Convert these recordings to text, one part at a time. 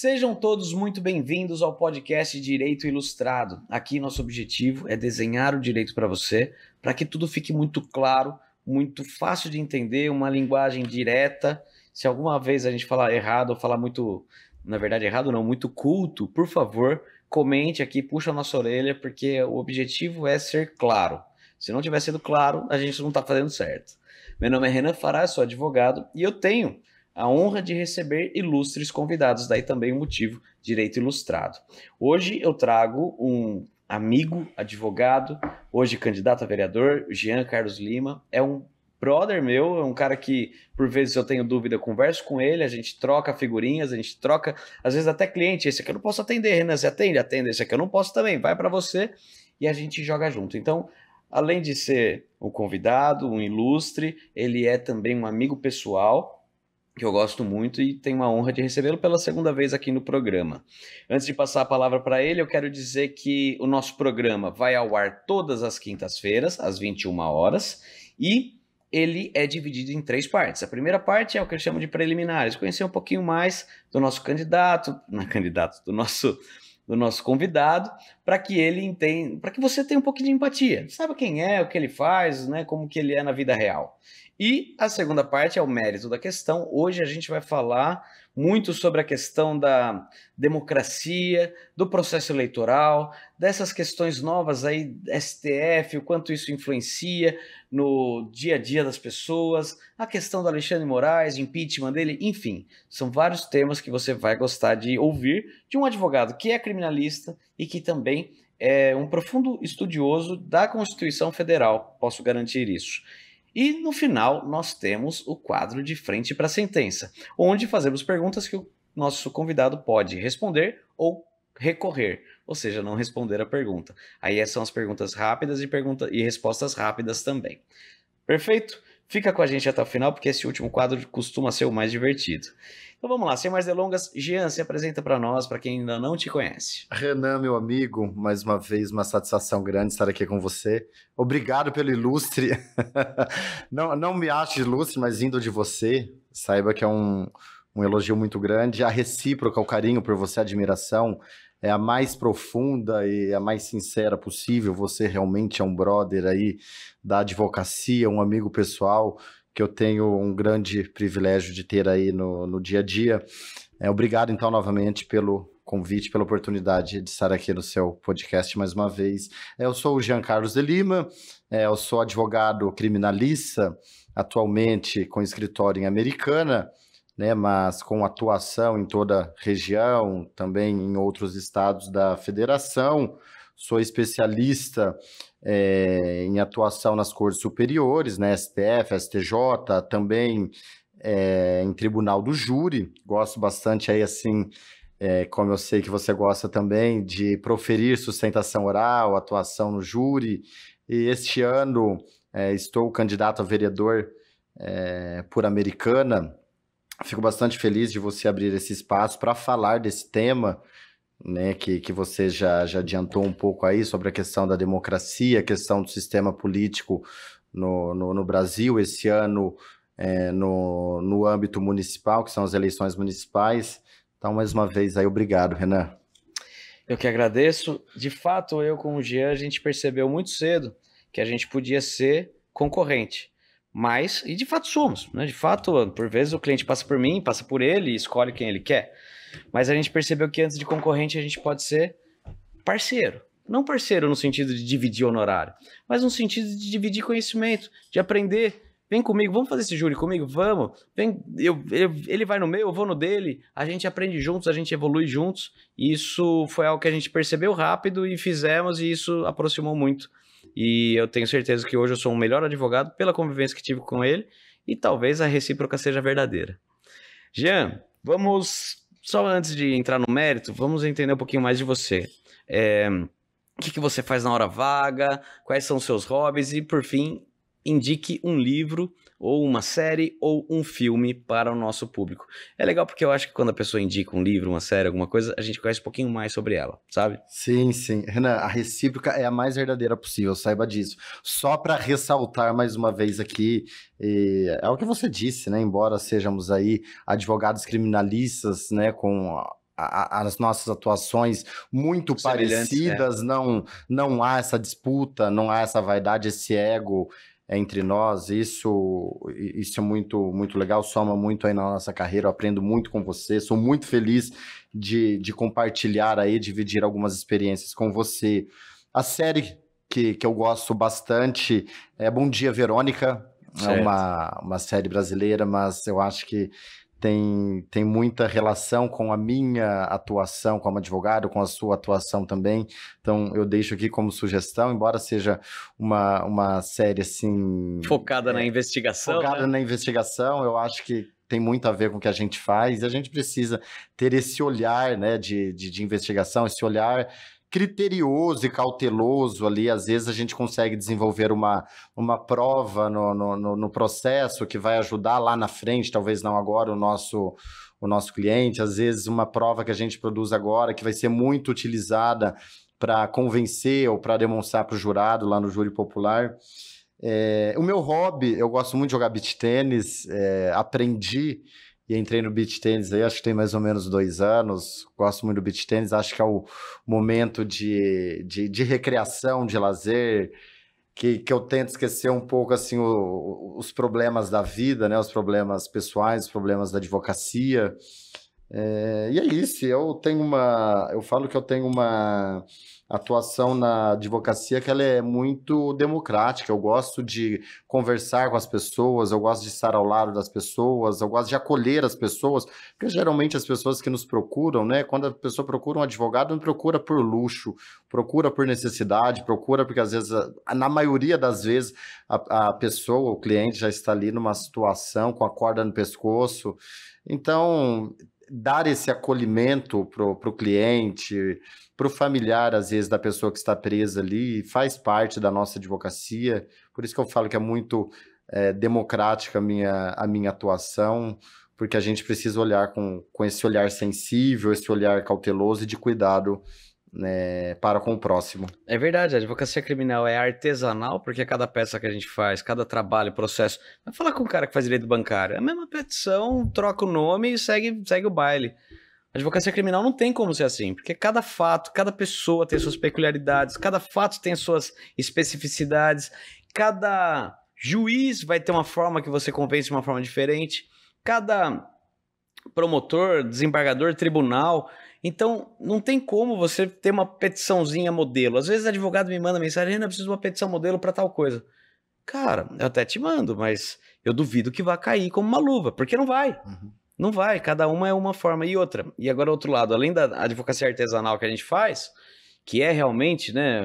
Sejam todos muito bem-vindos ao podcast Direito Ilustrado. Aqui nosso objetivo é desenhar o direito para você, para que tudo fique muito claro, muito fácil de entender, uma linguagem direta. Se alguma vez a gente falar errado ou falar muito, na verdade errado não, muito culto, por favor, comente aqui, puxa a nossa orelha, porque o objetivo é ser claro. Se não tiver sido claro, a gente não está fazendo certo. Meu nome é Renan Fará, sou advogado e eu tenho a honra de receber ilustres convidados, daí também o motivo Direito Ilustrado. Hoje eu trago um amigo, advogado, hoje candidato a vereador, Jean Carlos Lima, é um brother meu, é um cara que por vezes eu tenho dúvida, converso com ele, a gente troca figurinhas, a gente troca, às vezes até cliente, esse aqui eu não posso atender, Renan, né? você atende, atende, esse aqui eu não posso também, vai para você e a gente joga junto. Então, além de ser um convidado, um ilustre, ele é também um amigo pessoal, que eu gosto muito e tenho a honra de recebê-lo pela segunda vez aqui no programa. Antes de passar a palavra para ele, eu quero dizer que o nosso programa vai ao ar todas as quintas-feiras, às 21 horas, e ele é dividido em três partes. A primeira parte é o que eu chamo de preliminares, conhecer um pouquinho mais do nosso candidato, na candidato, do nosso do nosso convidado, para que ele entenda, para que você tenha um pouquinho de empatia, saiba quem é, o que ele faz, né, como que ele é na vida real. E a segunda parte é o mérito da questão. Hoje a gente vai falar muito sobre a questão da democracia, do processo eleitoral, dessas questões novas aí, STF, o quanto isso influencia no dia a dia das pessoas, a questão do Alexandre Moraes, impeachment dele, enfim, são vários temas que você vai gostar de ouvir de um advogado que é criminalista e que também é um profundo estudioso da Constituição Federal, posso garantir isso. E no final, nós temos o quadro de frente para a sentença, onde fazemos perguntas que o nosso convidado pode responder ou recorrer, ou seja, não responder a pergunta. Aí são as perguntas rápidas e, pergunta... e respostas rápidas também. Perfeito? Fica com a gente até o final, porque esse último quadro costuma ser o mais divertido. Então vamos lá, sem mais delongas, Jean, se apresenta para nós, para quem ainda não te conhece. Renan, meu amigo, mais uma vez, uma satisfação grande estar aqui com você. Obrigado pelo ilustre. não, não me acho ilustre, mas indo de você, saiba que é um, um elogio muito grande. A recíproca, o carinho por você, a admiração, é a mais profunda e a mais sincera possível. Você realmente é um brother aí da advocacia, um amigo pessoal que eu tenho um grande privilégio de ter aí no, no dia a dia. É, obrigado, então, novamente pelo convite, pela oportunidade de estar aqui no seu podcast mais uma vez. É, eu sou o Jean Carlos de Lima, é, eu sou advogado criminalista, atualmente com escritório em Americana né, mas com atuação em toda a região, também em outros estados da federação. Sou especialista é, em atuação nas cores superiores, né, STF, STJ, também é, em tribunal do júri. Gosto bastante aí, assim, é, como eu sei que você gosta também, de proferir sustentação oral, atuação no júri. E este ano estou candidato a vereador por Americana, fico bastante feliz de você abrir esse espaço para falar desse tema, né, que, que você já, já adiantou um pouco aí sobre a questão da democracia, a questão do sistema político no, no, no Brasil esse ano é, no, no âmbito municipal, que são as eleições municipais. Então, mais uma vez, aí, obrigado, Renan. Eu que agradeço. De fato, eu com o Jean, a gente percebeu muito cedo que a gente podia ser concorrente. Mas, e de fato somos, né? De fato, por vezes o cliente passa por mim, passa por ele e escolhe quem ele quer. Mas a gente percebeu que antes de concorrente a gente pode ser parceiro. Não parceiro no sentido de dividir honorário, mas no sentido de dividir conhecimento, de aprender. Vem comigo, vamos fazer esse júri comigo? Vamos. Vem, eu, eu, ele vai no meu, eu vou no dele. A gente aprende juntos, a gente evolui juntos. Isso foi algo que a gente percebeu rápido e fizemos, e isso aproximou muito e eu tenho certeza que hoje eu sou um melhor advogado pela convivência que tive com ele e talvez a recíproca seja verdadeira. Jean, vamos só antes de entrar no mérito, vamos entender um pouquinho mais de você. É, o que, que você faz na hora vaga? Quais são os seus hobbies? E por fim, indique um livro ou uma série ou um filme para o nosso público. É legal porque eu acho que quando a pessoa indica um livro, uma série, alguma coisa, a gente conhece um pouquinho mais sobre ela, sabe? Sim, sim. Renan, a recíproca é a mais verdadeira possível, saiba disso. Só para ressaltar mais uma vez aqui, é o que você disse, né? Embora sejamos aí advogados criminalistas, né, com as nossas atuações muito é. parecidas, é. não, não há essa disputa, não há essa vaidade, esse ego é entre nós. Isso, isso é muito, muito legal, soma muito aí na nossa carreira. Eu aprendo muito com você. Sou muito feliz de, de compartilhar aí, dividir algumas experiências com você. A série que, que eu gosto bastante é Bom Dia, Verônica. É certo. É uma, uma série brasileira, mas eu acho que tem, tem muita relação com a minha atuação como advogado, com a sua atuação também. Então, eu deixo aqui como sugestão, embora seja uma, uma série assim. Focada é, na investigação. Focada né? na investigação, eu acho que tem muito a ver com o que a gente faz e a gente precisa ter esse olhar né, de, de, de investigação, esse olhar criterioso e cauteloso ali, às vezes a gente consegue desenvolver uma, uma prova no, no, no processo que vai ajudar lá na frente, talvez não agora, o nosso o nosso cliente, às vezes uma prova que a gente produz agora que vai ser muito utilizada para convencer ou para demonstrar para o jurado lá no júri popular. É, o meu hobby, eu gosto muito de jogar beach tênis, é, aprendi e entrei no beach tênis aí, acho que tem mais ou menos dois anos. Gosto muito do beach tênis, acho que é o momento de, de, de recreação, de lazer, que, que eu tento esquecer um pouco assim o, os problemas da vida, né? Os problemas pessoais, os problemas da advocacia. É, e é isso, eu tenho uma. Eu falo que eu tenho uma atuação na advocacia que ela é muito democrática. Eu gosto de conversar com as pessoas, eu gosto de estar ao lado das pessoas, eu gosto de acolher as pessoas, porque geralmente as pessoas que nos procuram, né, quando a pessoa procura um advogado, não procura por luxo, procura por necessidade, procura porque às vezes, na maioria das vezes, a, a pessoa, o cliente já está ali numa situação com a corda no pescoço. Então, dar esse acolhimento para o cliente, para o familiar, às vezes, da pessoa que está presa ali, faz parte da nossa advocacia. Por isso que eu falo que é muito é, democrática a minha, a minha atuação, porque a gente precisa olhar com, com esse olhar sensível, esse olhar cauteloso e de cuidado né, para com o próximo. É verdade, a advocacia criminal é artesanal, porque cada peça que a gente faz, cada trabalho, processo. Vai falar com o cara que faz direito bancário. É a mesma petição, troca o nome e segue, segue o baile. A advocacia criminal não tem como ser assim, porque cada fato, cada pessoa tem suas peculiaridades, cada fato tem suas especificidades, cada juiz vai ter uma forma que você convence de uma forma diferente, cada promotor, desembargador, tribunal então, não tem como você ter uma petiçãozinha modelo. Às vezes, advogado me manda mensagem: Renan, ah, preciso de uma petição modelo para tal coisa. Cara, eu até te mando, mas eu duvido que vá cair como uma luva, porque não vai. Uhum. Não vai, cada uma é uma forma e outra. E agora, outro lado, além da advocacia artesanal que a gente faz, que é realmente, né,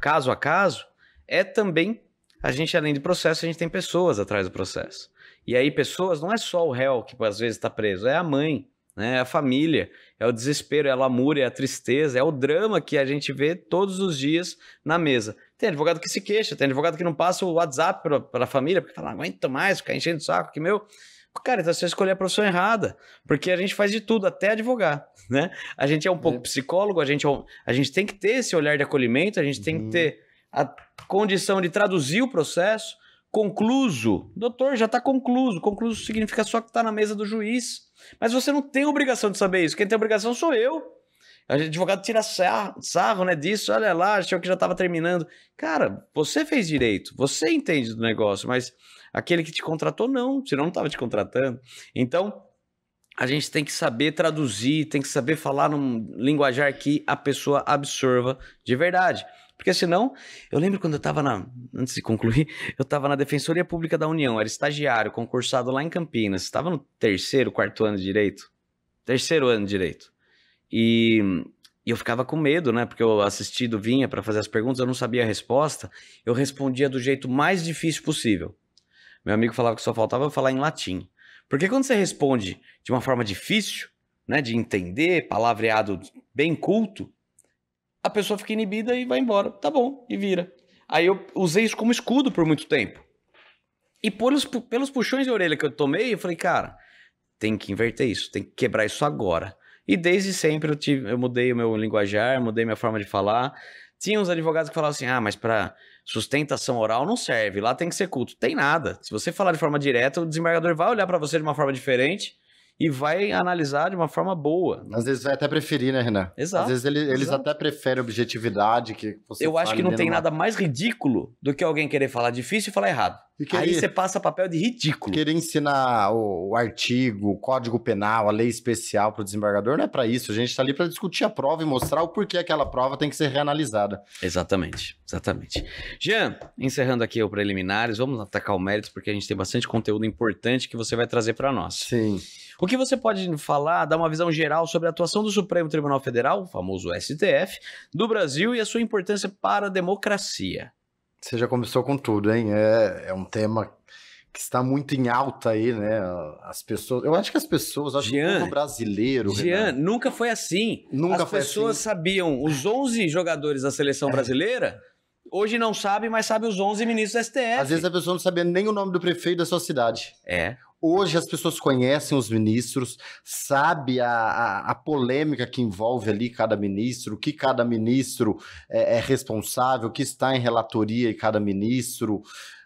caso a caso, é também a gente, além de processo, a gente tem pessoas atrás do processo. E aí, pessoas, não é só o réu que às vezes está preso, é a mãe, né, a família é o desespero, é a lamúria, é a tristeza, é o drama que a gente vê todos os dias na mesa. Tem advogado que se queixa, tem advogado que não passa o WhatsApp para a família, porque fala, não aguento mais, ficar enchendo o saco, que meu. Cara, então você escolheu a profissão errada, porque a gente faz de tudo, até advogar, né? A gente é um pouco é. psicólogo, a gente, é um, a gente tem que ter esse olhar de acolhimento, a gente uhum. tem que uhum. ter a condição de traduzir o processo, concluso, doutor, já está concluso. Concluso significa só que está na mesa do juiz. Mas você não tem obrigação de saber isso. Quem tem obrigação sou eu. O advogado tira sarro né, disso, olha lá, achou que já estava terminando. Cara, você fez direito, você entende do negócio, mas aquele que te contratou não, senão não estava te contratando. Então, a gente tem que saber traduzir, tem que saber falar num linguajar que a pessoa absorva de verdade. Porque senão, eu lembro quando eu estava na. Antes de concluir, eu estava na Defensoria Pública da União, era estagiário, concursado lá em Campinas. Estava no terceiro, quarto ano de direito. Terceiro ano de direito. E, e eu ficava com medo, né? Porque o assistido vinha para fazer as perguntas, eu não sabia a resposta. Eu respondia do jeito mais difícil possível. Meu amigo falava que só faltava eu falar em latim. Porque quando você responde de uma forma difícil, né, de entender, palavreado bem culto, a pessoa fica inibida e vai embora. Tá bom, e vira. Aí eu usei isso como escudo por muito tempo. E pelos, pelos puxões de orelha que eu tomei, eu falei, cara, tem que inverter isso, tem que quebrar isso agora. E desde sempre eu, tive, eu mudei o meu linguajar, mudei minha forma de falar. Tinha uns advogados que falavam assim: ah, mas para sustentação oral não serve, lá tem que ser culto. Tem nada. Se você falar de forma direta, o desembargador vai olhar para você de uma forma diferente e vai analisar de uma forma boa. Às vezes vai até preferir, né, Renan? Exato. Às vezes ele, eles Exato. até preferem objetividade que você Eu acho que não tem nada mais ridículo do que alguém querer falar difícil e falar errado. Querer, Aí você passa papel de ridículo. Querer ensinar o, o artigo, o código penal, a lei especial para o desembargador não é para isso. A gente está ali para discutir a prova e mostrar o porquê aquela prova tem que ser reanalisada. Exatamente, exatamente. Jean, encerrando aqui o preliminares, vamos atacar o mérito porque a gente tem bastante conteúdo importante que você vai trazer para nós. Sim. O que você pode falar, dar uma visão geral sobre a atuação do Supremo Tribunal Federal, o famoso STF, do Brasil e a sua importância para a democracia? Você já começou com tudo, hein? É, é um tema que está muito em alta aí, né? As pessoas. Eu acho que as pessoas, acho Jean, que o povo brasileiro. Jean, Renan, nunca foi assim. Nunca as foi assim. As pessoas sabiam os 11 jogadores da seleção é. brasileira. Hoje não sabe, mas sabe os 11 ministros do STF. Às vezes a pessoa não sabia nem o nome do prefeito da sua cidade. É. Hoje as pessoas conhecem os ministros, sabe a, a, a, polêmica que envolve ali cada ministro, o que cada ministro é, é responsável, que está em relatoria e cada ministro.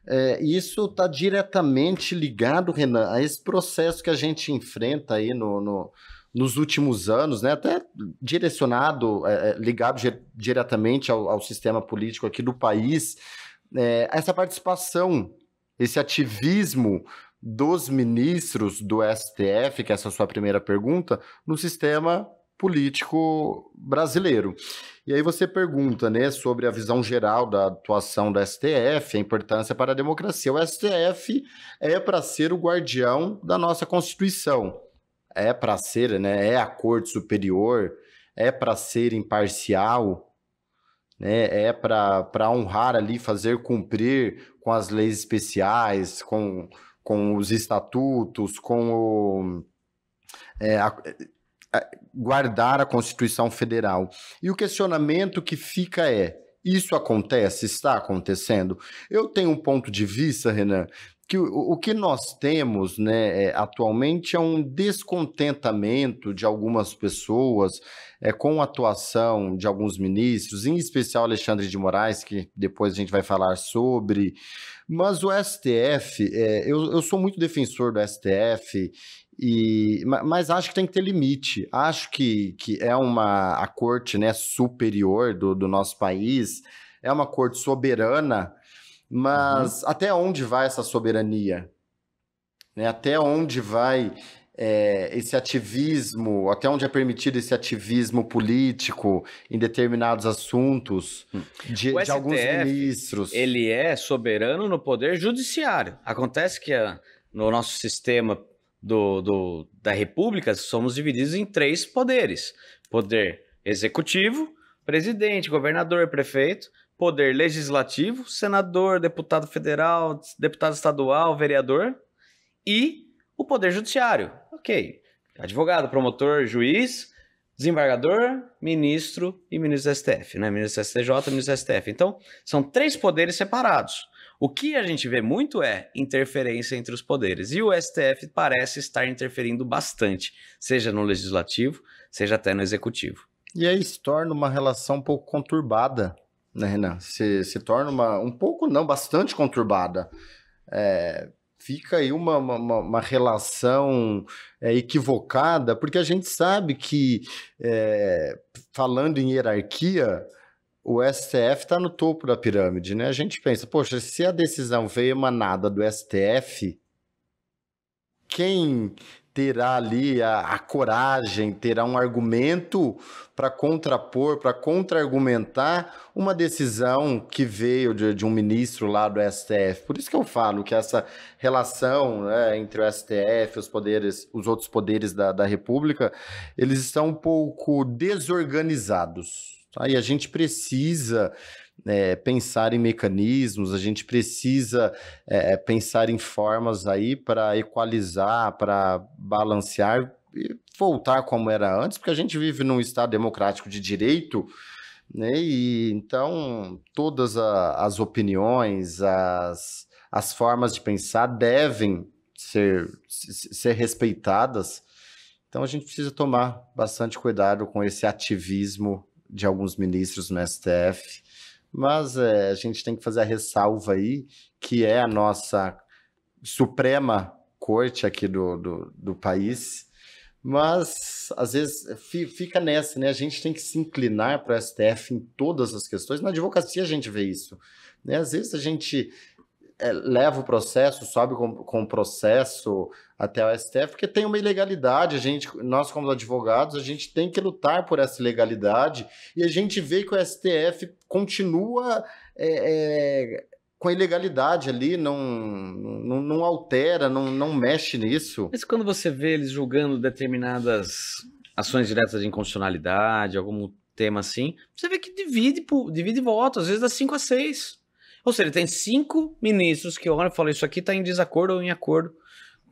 É, isso está diretamente ligado, Renan, a esse processo que a gente enfrenta aí no, no nos últimos anos, né, até direcionado, é, é ligado diretamente ao, ao, sistema político aqui do país, é, essa participação esse ativismo dos ministros do STF, que essa é sua primeira pergunta, no sistema político brasileiro. E aí você pergunta, né, sobre a visão geral da atuação do STF, a importância para a democracia. O STF é para ser o guardião da nossa Constituição. É para ser, né, é a corte superior, é para ser imparcial, né, é para honrar ali, fazer cumprir com as leis especiais, com com os estatutos, com o, é, a, a, é, guardar a Constituição Federal. E o questionamento que fica é: isso acontece? Está acontecendo? Eu tenho um ponto de vista, Renan, que o, o que nós temos né, é, atualmente é um descontentamento de algumas pessoas é, com a atuação de alguns ministros, em especial Alexandre de Moraes, que depois a gente vai falar sobre. Mas o STF, é, eu, eu sou muito defensor do STF e, mas acho que tem que ter limite. Acho que, que é uma a corte né, superior do, do nosso país, é uma corte soberana Uhum. Mas uhum. até onde vai essa soberania? Né? Até onde vai é, esse ativismo, até onde é permitido esse ativismo político em determinados assuntos hum. de, de alguns ministros? Ele é soberano no poder judiciário. Acontece que a, no nosso sistema do, do, da República somos divididos em três poderes: poder executivo, presidente, governador, prefeito poder legislativo, senador, deputado federal, deputado estadual, vereador, e o poder judiciário. Ok. Advogado, promotor, juiz, desembargador, ministro e ministro do STF, né? Ministro do STJ ministro do STF. Então, são três poderes separados. O que a gente vê muito é interferência entre os poderes. E o STF parece estar interferindo bastante, seja no legislativo, seja até no executivo. E aí se torna uma relação um pouco conturbada né, Renan? Se, se torna uma, um pouco, não, bastante conturbada. É, fica aí uma, uma, uma relação é, equivocada, porque a gente sabe que, é, falando em hierarquia, o STF está no topo da pirâmide, né? A gente pensa, poxa, se a decisão veio emanada do STF, quem terá ali a, a coragem, terá um argumento para contrapor, para contra-argumentar uma decisão que veio de, de, um ministro lá do STF. Por isso que eu falo que essa relação né, entre o STF, os poderes, os outros poderes da, da República, eles estão um pouco desorganizados. Tá? E a gente precisa é, pensar em mecanismos, a gente precisa é, pensar em formas aí para equalizar, para balancear e voltar como era antes, porque a gente vive num Estado democrático de direito, né? E então todas a, as opiniões, as, as formas de pensar devem ser, ser respeitadas. Então a gente precisa tomar bastante cuidado com esse ativismo de alguns ministros no STF mas é, a gente tem que fazer a ressalva aí, que é a nossa suprema corte aqui do, do, do país. Mas, às vezes, fica nessa, né? A gente tem que se inclinar para o STF em todas as questões. Na advocacia a gente vê isso. Né? Às vezes a gente é, leva o processo, sobe com, com o processo até o STF, porque tem uma ilegalidade. A gente, nós, como advogados, a gente tem que lutar por essa ilegalidade e a gente vê que o STF continua é, é, com a ilegalidade ali, não, não, não altera, não, não mexe nisso. Mas quando você vê eles julgando determinadas ações diretas de inconstitucionalidade, algum tema assim, você vê que divide, divide voto, às vezes dá 5 a 6. Ou seja, tem cinco ministros que olham e falam: isso aqui está em desacordo ou em acordo,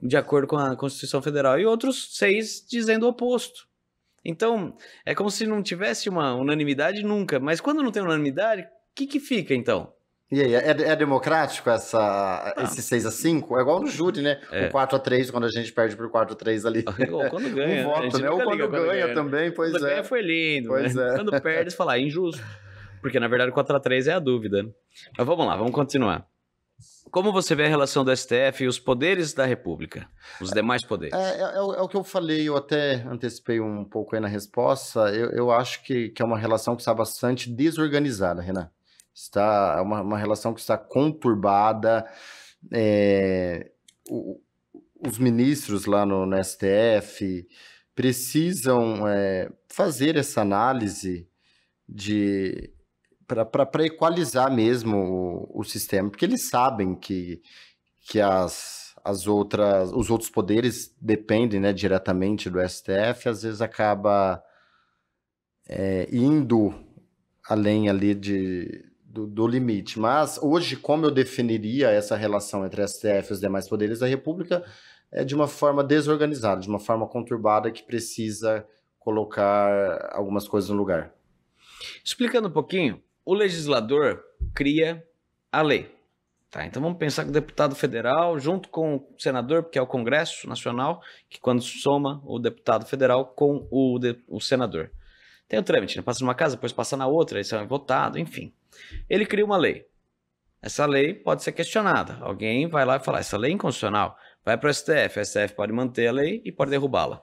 de acordo com a Constituição Federal, e outros seis dizendo o oposto. Então, é como se não tivesse uma unanimidade nunca. Mas quando não tem unanimidade, o que, que fica então? E aí, é, é democrático essa, não. Ah. esse 6 a 5 É igual no júri, né? É. O 4 a 3 quando a gente perde por 4 a 3 ali. Ou quando ganha. Um né? voto, né? Ou quando, ganha, quando ganha, né? também, pois quando é. Quando ganha foi lindo. Pois né? é. Quando perde, você fala, ah, é injusto. Porque, na verdade, 4 a 3 é a dúvida. Mas vamos lá, vamos continuar. Como você vê a relação do STF e os poderes da República, os demais poderes? É, é, é, o, é o, que eu falei, eu até antecipei um pouco aí na resposta. Eu, eu acho que, que, é uma relação que está bastante desorganizada, Renan. Está é uma, uma relação que está conturbada. É, o, os ministros lá no, no STF precisam é, fazer essa análise de para equalizar mesmo o, o, sistema, porque eles sabem que, que as, as outras, os outros poderes dependem né, diretamente do STF, às vezes acaba é, indo além ali de, do, do, limite. Mas hoje, como eu definiria essa relação entre STF e os demais poderes da República, é de uma forma desorganizada, de uma forma conturbada que precisa colocar algumas coisas no lugar. Explicando um pouquinho, o legislador cria a lei. Tá, então vamos pensar que o deputado federal, junto com o senador, porque é o Congresso Nacional, que quando soma o deputado federal com o, de, o senador. Tem o trâmite, né? passa numa casa, depois passa na outra, isso é votado, enfim. Ele cria uma lei. Essa lei pode ser questionada. Alguém vai lá e fala: essa lei é inconstitucional. Vai para o STF. O STF pode manter a lei e pode derrubá-la.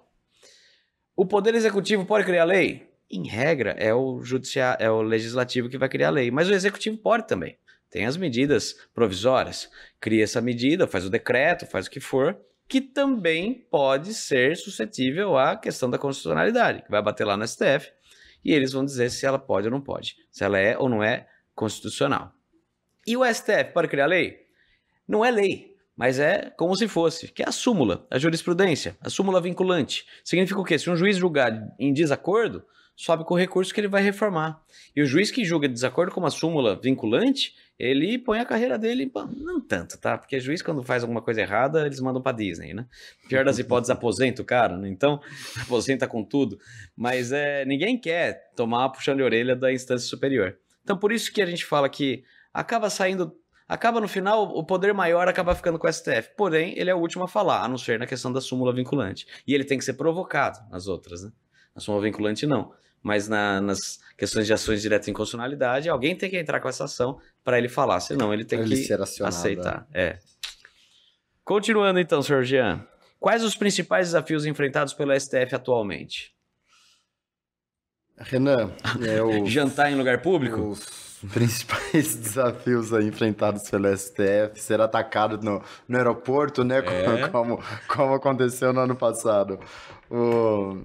O Poder Executivo pode criar lei? em regra, é o judiciário, é o legislativo que vai criar a lei, mas o executivo pode também. Tem as medidas provisórias, cria essa medida, faz o decreto, faz o que for, que também pode ser suscetível à questão da constitucionalidade, que vai bater lá no STF, e eles vão dizer se ela pode ou não pode, se ela é ou não é constitucional. E o STF pode criar lei? Não é lei, mas é como se fosse, que é a súmula, a jurisprudência, a súmula vinculante. Significa o quê? Se um juiz julgar em desacordo, sobe com o recurso que ele vai reformar. E o juiz que julga de desacordo com uma súmula vinculante, ele põe a carreira dele, pô, não tanto, tá? Porque juiz quando faz alguma coisa errada, eles mandam para Disney, né? Pior das hipóteses, aposenta o cara, né? Então, aposenta com tudo. Mas é, ninguém quer tomar puxando de orelha da instância superior. Então, por isso que a gente fala que acaba saindo acaba no final, o poder maior acaba ficando com o STF. Porém, ele é o último a falar, a não ser na questão da súmula vinculante. E ele tem que ser provocado nas outras, né? Na súmula vinculante, não mas na, nas questões de ações diretas em constitucionalidade, alguém tem que entrar com essa ação para ele falar, senão ele tem ele que aceitar. É. é. Continuando então, Sr. Jean, quais os principais desafios enfrentados pelo STF atualmente? Renan, é o, jantar em lugar público? Os principais desafios enfrentados pelo STF, ser atacado no, no aeroporto, né? É. Como, como aconteceu no ano passado. O,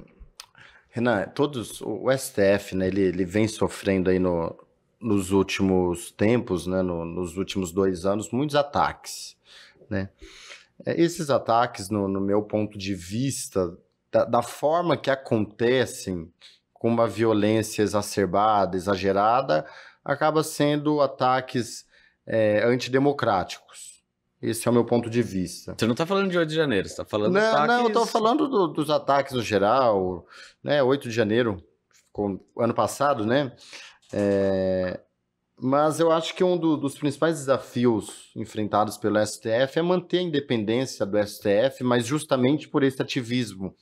Renan, todos, o STF, né, ele, ele vem sofrendo aí no, nos últimos tempos, né, no, nos últimos dois anos, muitos ataques, né? É, esses ataques, no, no meu ponto de vista, da, da, forma que acontecem, com uma violência exacerbada, exagerada, acaba sendo ataques é, antidemocráticos. Esse é o meu ponto de vista. Você não está falando de 8 de janeiro, você está falando Não, ataques... não, eu estou falando do, dos ataques no geral, né? 8 de janeiro, ano passado, né? É, mas eu acho que um do, dos principais desafios enfrentados pelo STF é manter a independência do STF, mas justamente por esse ativismo.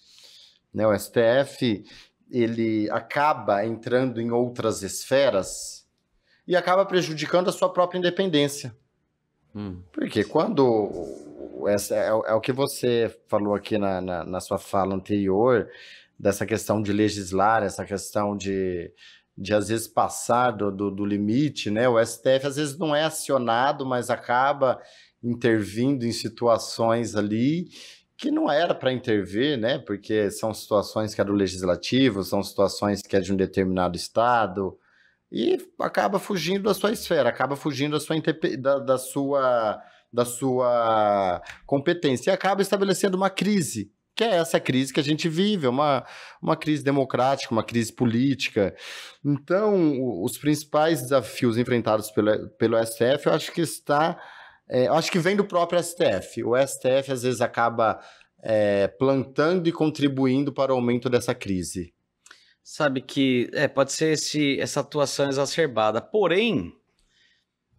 Né? O STF ele acaba entrando em outras esferas e acaba prejudicando a sua própria independência. Hum. Porque quando. Essa é, é, o que você falou aqui na, na, na, sua fala anterior, dessa questão de legislar, essa questão de, de às vezes passar do, do, do limite, né? O STF às vezes não é acionado, mas acaba intervindo em situações ali que não era para intervir, né? Porque são situações que é do legislativo, são situações que é de um determinado estado, e acaba fugindo da sua esfera, acaba fugindo da sua, da, da sua, da sua competência e acaba estabelecendo uma crise que é essa crise que a gente vive, é uma, uma crise democrática, uma crise política. Então, os principais desafios enfrentados pelo, pelo STF, eu acho que está. É, eu acho que vem do próprio STF. O STF às vezes acaba é, plantando e contribuindo para o aumento dessa crise. Sabe que é, pode ser esse, essa atuação exacerbada. Porém,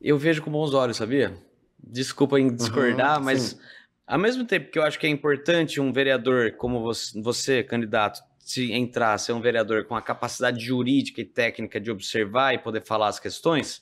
eu vejo com bons olhos, sabia? Desculpa em discordar, uhum, mas sim. ao mesmo tempo que eu acho que é importante um vereador como você, você candidato, se entrar, ser um vereador com a capacidade jurídica e técnica de observar e poder falar as questões,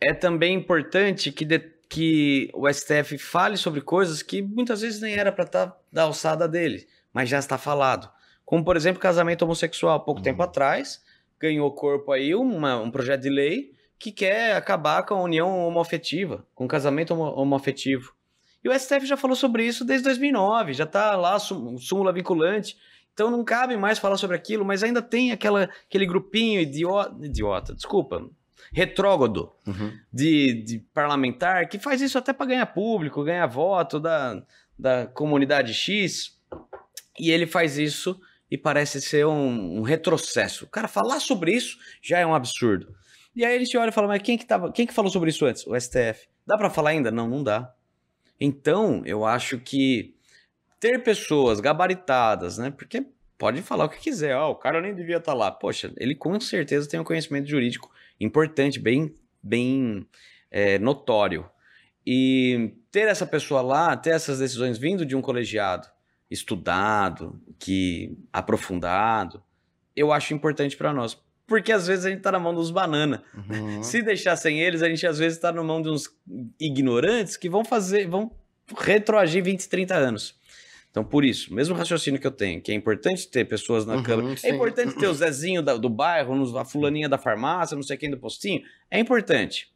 é também importante que, de, que o STF fale sobre coisas que muitas vezes nem era para estar tá da alçada dele, mas já está falado como por exemplo casamento homossexual, há pouco uhum. tempo atrás, ganhou corpo aí uma, um projeto de lei que quer acabar com a união homoafetiva, com o casamento homo homoafetivo. E o STF já falou sobre isso desde 2009, já está lá súmula vinculante. Então não cabe mais falar sobre aquilo, mas ainda tem aquela, aquele grupinho idiota, idiota desculpa, retrógodo uhum. de, de, parlamentar que faz isso até para ganhar público, ganhar voto da, da comunidade X. E ele faz isso e parece ser um, um, retrocesso. Cara, falar sobre isso já é um absurdo. E aí a gente olha e fala, mas quem que, tava, quem que falou sobre isso antes? O STF. Dá para falar ainda? Não, não dá. Então, eu acho que ter pessoas gabaritadas, né? Porque pode falar o que quiser. ó oh, ah, o cara nem devia estar tá lá. Poxa, ele com certeza tem um conhecimento jurídico importante, bem, bem é, notório. E ter essa pessoa lá, ter essas decisões vindo de um colegiado, estudado, que aprofundado, eu acho importante para nós. Porque às vezes a gente está na mão dos banana. Uhum. Se deixar sem eles, a gente às vezes está na mão de uns ignorantes que vão fazer, vão retroagir 20, 30 anos. Então, por isso, mesmo raciocínio que eu tenho, que é importante ter pessoas na uhum, Câmara, é sim. é importante ter o Zezinho da, do bairro, a fulaninha da farmácia, não sei quem do postinho, é importante.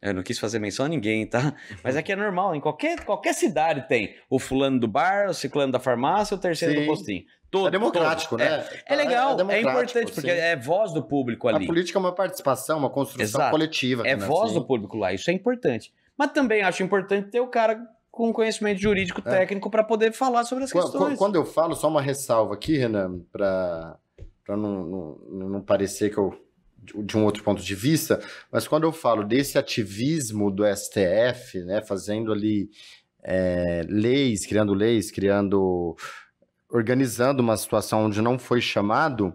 Eu não quis fazer menção a ninguém, tá? Uhum. Mas aqui é, é normal, em qualquer, qualquer cidade tem o fulano do bar, o ciclano da farmácia, o terceiro sim. do postinho. Todo, é democrático, todo. né? É, é legal, é, é importante, sim. porque é voz do público ali. A política é uma participação, uma construção Exato. coletiva. É né? voz sim. do público lá, isso é importante. Mas também acho importante ter o cara com conhecimento jurídico é. técnico para poder falar sobre as quando, questões. Quando eu falo, só uma ressalva aqui, Renan, para não, não, não parecer que eu de um outro ponto de vista, mas quando eu falo desse ativismo do STF, né, fazendo ali é, leis, criando leis, criando, organizando uma situação onde não foi chamado,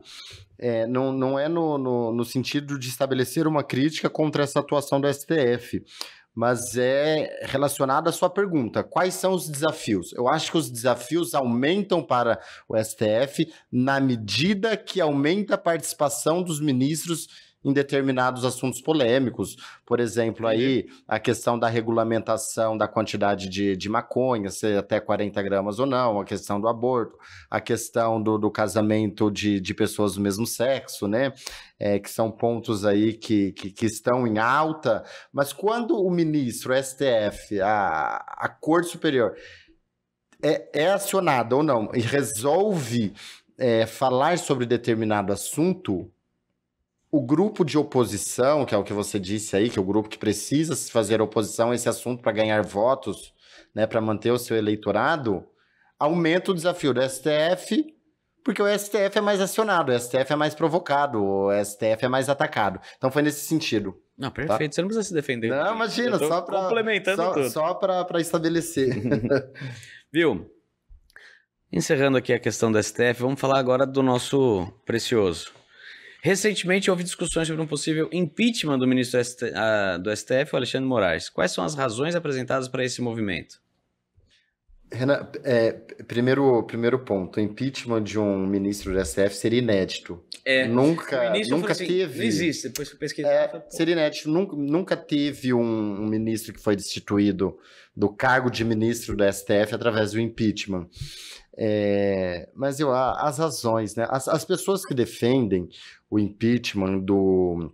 é, não, não é no, no, no, sentido de estabelecer uma crítica contra essa atuação do STF, mas é relacionado à sua pergunta. Quais são os desafios? Eu acho que os desafios aumentam para o STF na medida que aumenta a participação dos ministros em determinados assuntos polêmicos. Por exemplo, aí a questão da regulamentação da quantidade de, de maconha, se é até 40 gramas ou não, a questão do aborto, a questão do, do casamento de, de pessoas do mesmo sexo, né? É, que são pontos aí que, que, que, estão em alta, mas quando o ministro, o STF, a, a Corte Superior é, é acionada ou não e resolve é, falar sobre determinado assunto, o grupo de oposição, que é o que você disse aí, que é o grupo que precisa fazer oposição a esse assunto para ganhar votos, né, para manter o seu eleitorado, aumenta o desafio do STF, porque o STF é mais acionado, o STF é mais provocado, o STF é mais atacado. Então foi nesse sentido. Não, tá? perfeito, tá? você não precisa se defender. Não, imagina, só para complementando só, tudo. Só para estabelecer. Viu? Encerrando aqui a questão do STF, vamos falar agora do nosso precioso Recentemente houve discussões sobre um possível impeachment do ministro ah, do STF, Alexandre Moraes. Quais são as razões apresentadas para esse movimento? Renan, é, primeiro, primeiro ponto, o impeachment de um ministro do STF seria inédito. É, nunca nunca assim, teve. Não existe, depois que eu pesquisei. É, seria inédito, nunca, nunca teve um, um, ministro que foi destituído do cargo de ministro do STF através do impeachment. É, mas eu, as razões, né? As, as pessoas que defendem o impeachment do,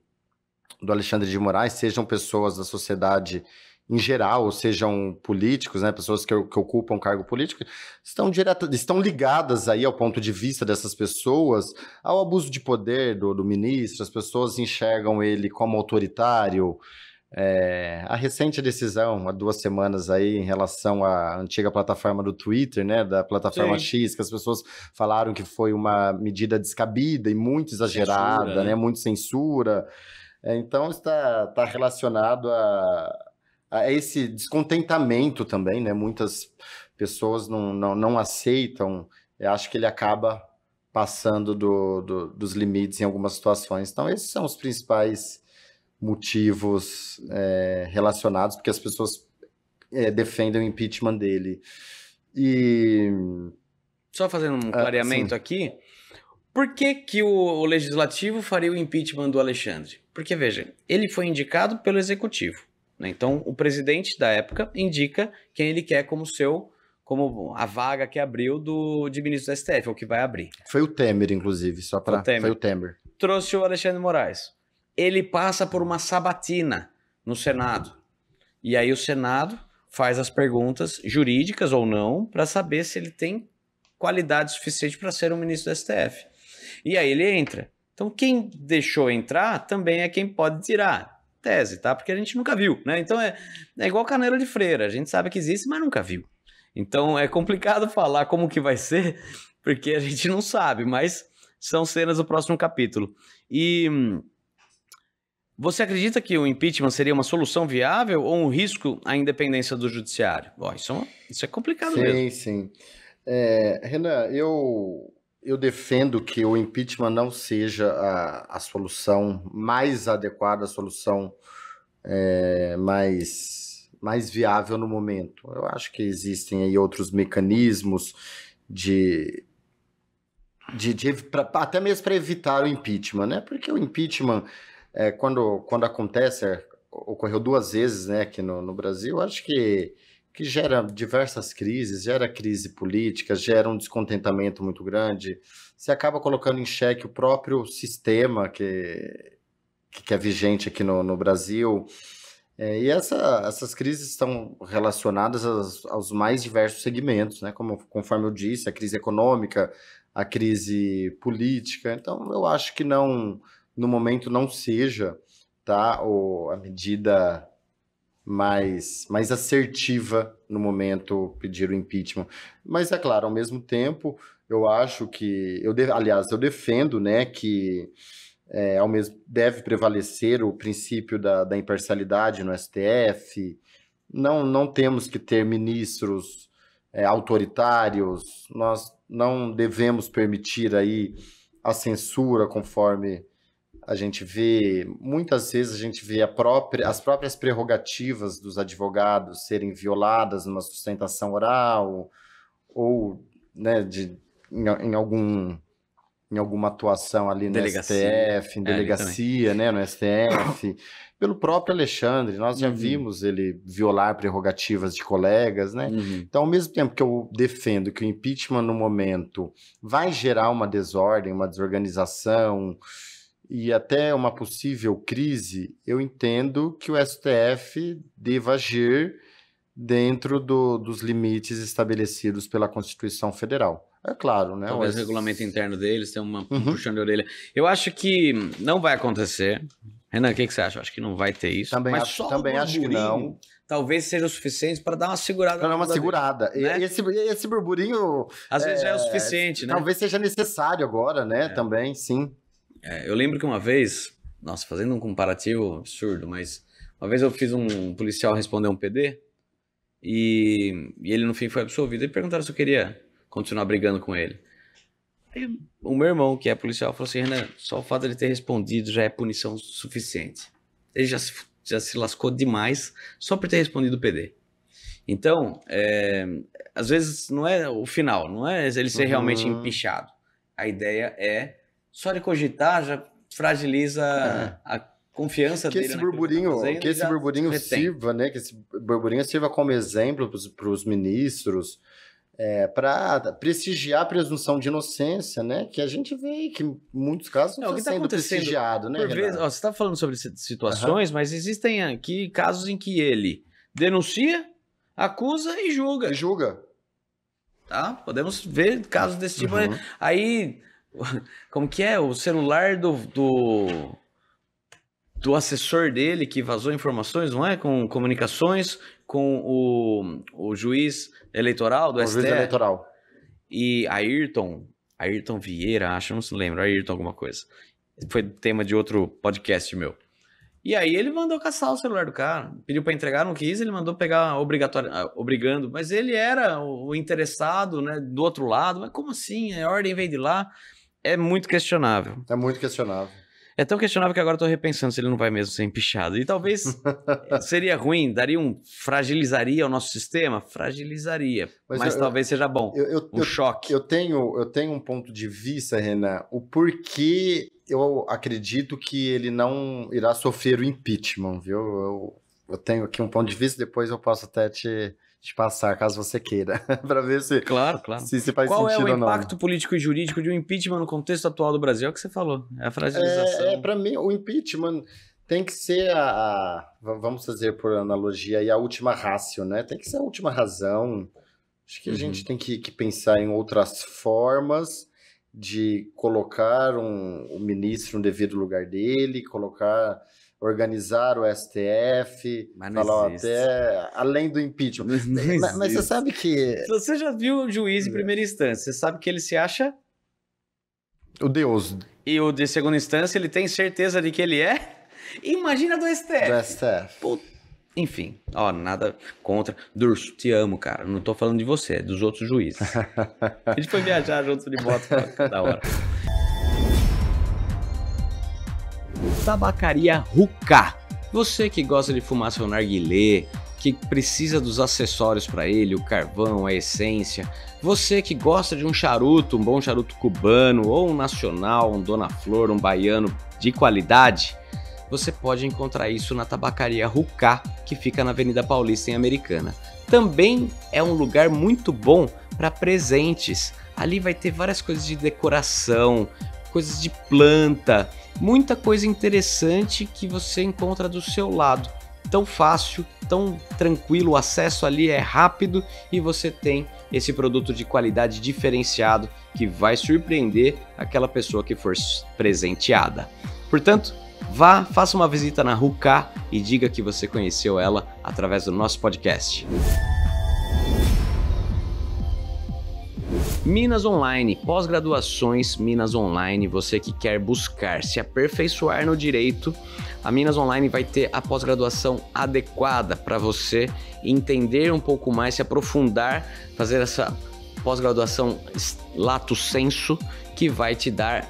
do Alexandre de Moraes, sejam pessoas da sociedade em geral, ou sejam políticos, né, pessoas que, que ocupam cargo político, estão, direta, estão ligadas aí ao ponto de vista dessas pessoas ao abuso de poder do, do ministro, as pessoas enxergam ele como autoritário, é, a recente decisão, há duas semanas aí, em relação à antiga plataforma do Twitter, né, da plataforma Sim. X, que as pessoas falaram que foi uma medida descabida e muito exagerada, censura, né? né? muito censura. É, então, está, está relacionado a, a esse descontentamento também, né? Muitas pessoas não, não, não aceitam, eu acho que ele acaba passando do, do, dos limites em algumas situações. Então, esses são os principais motivos é, relacionados, porque as pessoas é, defendem o impeachment dele. E. Só fazendo um ah, clareamento ah, aqui, por que, que o, o legislativo faria o impeachment do Alexandre? Porque, veja, ele foi indicado pelo executivo. Né? Então, o presidente da época indica quem ele quer como seu como a vaga que abriu do, de ministro do STF, ou que vai abrir. Foi o Temer, inclusive, só para. Foi o Temer. Trouxe o Alexandre Moraes ele passa por uma sabatina no Senado. E aí o Senado faz as perguntas jurídicas ou não para saber se ele tem qualidade suficiente para ser um ministro do STF. E aí ele entra. Então quem deixou entrar também é quem pode tirar. Tese, tá? Porque a gente nunca viu, né? Então é, é igual canela de freira, a gente sabe que existe, mas nunca viu. Então é complicado falar como que vai ser, porque a gente não sabe, mas são cenas do próximo capítulo. E hum, você acredita que o impeachment seria uma solução viável ou um risco à independência do judiciário? Bom, isso, é, isso é complicado sim, mesmo. Sim, sim. É, Renan, eu, eu defendo que o impeachment não seja a, a solução mais adequada, a solução é, mais, mais viável no momento. Eu acho que existem aí outros mecanismos de de, de pra, até mesmo para evitar o impeachment, né? Porque o impeachment é, quando, quando acontece, é, ocorreu duas vezes né, aqui no, no Brasil, acho que, que gera diversas crises, gera crise política, gera um descontentamento muito grande. Você acaba colocando em xeque o próprio sistema que, que é vigente aqui no, no Brasil. É, e essa, essas crises estão relacionadas aos, aos, mais diversos segmentos, né? Como, conforme eu disse, a crise econômica, a crise política. Então, eu acho que não no momento não seja tá, ou a medida mais, mais assertiva no momento pedir o impeachment. Mas é claro, ao mesmo tempo, eu acho que. Eu de, aliás, eu defendo né, que é, ao mesmo, deve prevalecer o princípio da, da imparcialidade no STF. Não, não temos que ter ministros é, autoritários, nós não devemos permitir aí a censura conforme a gente vê, muitas vezes a gente vê a própria, as próprias prerrogativas dos advogados serem violadas numa sustentação oral ou né, de, em, em algum em alguma atuação ali no delegacia. STF, em é, delegacia, é, né, no STF, pelo próprio Alexandre. Nós já uhum. vimos ele violar prerrogativas de colegas, né? Uhum. Então, ao mesmo tempo que eu defendo que o impeachment no momento vai gerar uma desordem, uma desorganização, e até uma possível crise, eu entendo que o STF deva agir dentro do, dos limites estabelecidos pela Constituição Federal. É claro, né? Talvez o regulamento interno deles tem uma uhum. puxão de orelha. Eu acho que não vai acontecer. Renan, o que, que, você acha? acho que não vai ter isso. Também mas acho, também acho que não. Talvez seja o suficiente para dar uma segurada. Para dar uma segurada. Né? Esse, esse burburinho. Às é, vezes já é o é, suficiente, né? Talvez seja necessário agora, né? É. Também, sim. É, eu lembro que uma vez, nossa, fazendo um comparativo absurdo, mas uma vez eu fiz um policial responder um PD e, e ele no fim foi absolvido e perguntaram se eu queria continuar brigando com ele. Aí o meu irmão, que é policial, falou assim: Renan, só o fato de ele ter respondido já é punição suficiente. Ele já se, já se lascou demais só por ter respondido o PD. Então, é, às vezes não é o final, não é ele ser uhum. realmente empichado. A ideia é só de cogitar já fragiliza é. a confiança que dele. Esse tá burburinho, que, que esse burburinho retém. sirva, né? Que esse burburinho sirva como exemplo para os ministros, é, para prestigiar a presunção de inocência, né? Que a gente vê que em muitos casos não é, está tá sendo prestigiado, né? Vez, ó, você está falando sobre situações, uhum. mas existem aqui casos em que ele denuncia, acusa e julga. E julga. Tá? Podemos ver casos desse tipo. Né? Uhum. Aí Como que é? O celular do, do, do assessor dele que vazou informações, não é? Com comunicações com o, o juiz eleitoral do o STF. juiz eleitoral. E Ayrton, Ayrton Vieira, acho, não se lembra, Ayrton alguma coisa. Foi tema de outro podcast meu. E aí ele mandou caçar o celular do cara, pediu para entregar, não quis, ele mandou pegar obrigatório, ah, obrigando, mas ele era o interessado, né, do outro lado. Mas como assim? A ordem veio de lá é muito questionável. É muito questionável. É tão questionável que agora eu tô repensando se ele não vai mesmo ser empichado. E talvez seria ruim, daria um. fragilizaria o nosso sistema? Fragilizaria. Mas, mas eu, talvez seja bom. Eu, eu, um choque. Eu tenho, eu tenho um ponto de vista, Renan, o porquê eu acredito que ele não irá sofrer o impeachment, viu? Eu, eu tenho aqui um ponto de vista, depois eu posso até te te passar, caso você queira, para ver se claro, claro. se, se faz Qual sentido é o impacto não. político e jurídico de um impeachment no contexto atual do Brasil? É o que você falou, é a fragilização. É, é para mim, o impeachment tem que ser a, a vamos fazer por analogia, aí, a última rácio, né? Tem que ser a última razão. Acho que a gente uhum. tem que, que pensar em outras formas de colocar um, o um ministro no devido lugar dele, colocar organizar o STF, falar até além do impeachment. Mas, mas, você sabe que. Você já viu o juiz em é. primeira instância, você sabe que ele se acha. o deus E o de segunda instância, ele tem certeza de que ele é? Imagina do STF. Do STF. Enfim, ó, nada contra. Durso, te amo, cara. Não tô falando de você, é dos outros juízes. A gente foi viajar junto de moto, da hora. Tabacaria Ruka. Você que gosta de fumar seu narguilé, que precisa dos acessórios para ele, o carvão, a essência. Você que gosta de um charuto, um bom charuto cubano ou um nacional, um dona flor, um baiano de qualidade, você pode encontrar isso na tabacaria Rucá, que fica na Avenida Paulista em Americana. Também é um lugar muito bom para presentes. Ali vai ter várias coisas de decoração, coisas de planta, muita coisa interessante que você encontra do seu lado. Tão fácil, tão tranquilo, o acesso ali é rápido e você tem esse produto de qualidade diferenciado que vai surpreender aquela pessoa que for presenteada. Portanto, vá, faça uma visita na RUCA e diga que você conheceu ela através do nosso podcast. Minas Online, pós-graduações Minas Online, você que quer buscar se aperfeiçoar no direito, a Minas Online vai ter a pós-graduação adequada para você entender um pouco mais, se aprofundar, fazer essa pós-graduação lato senso que vai te dar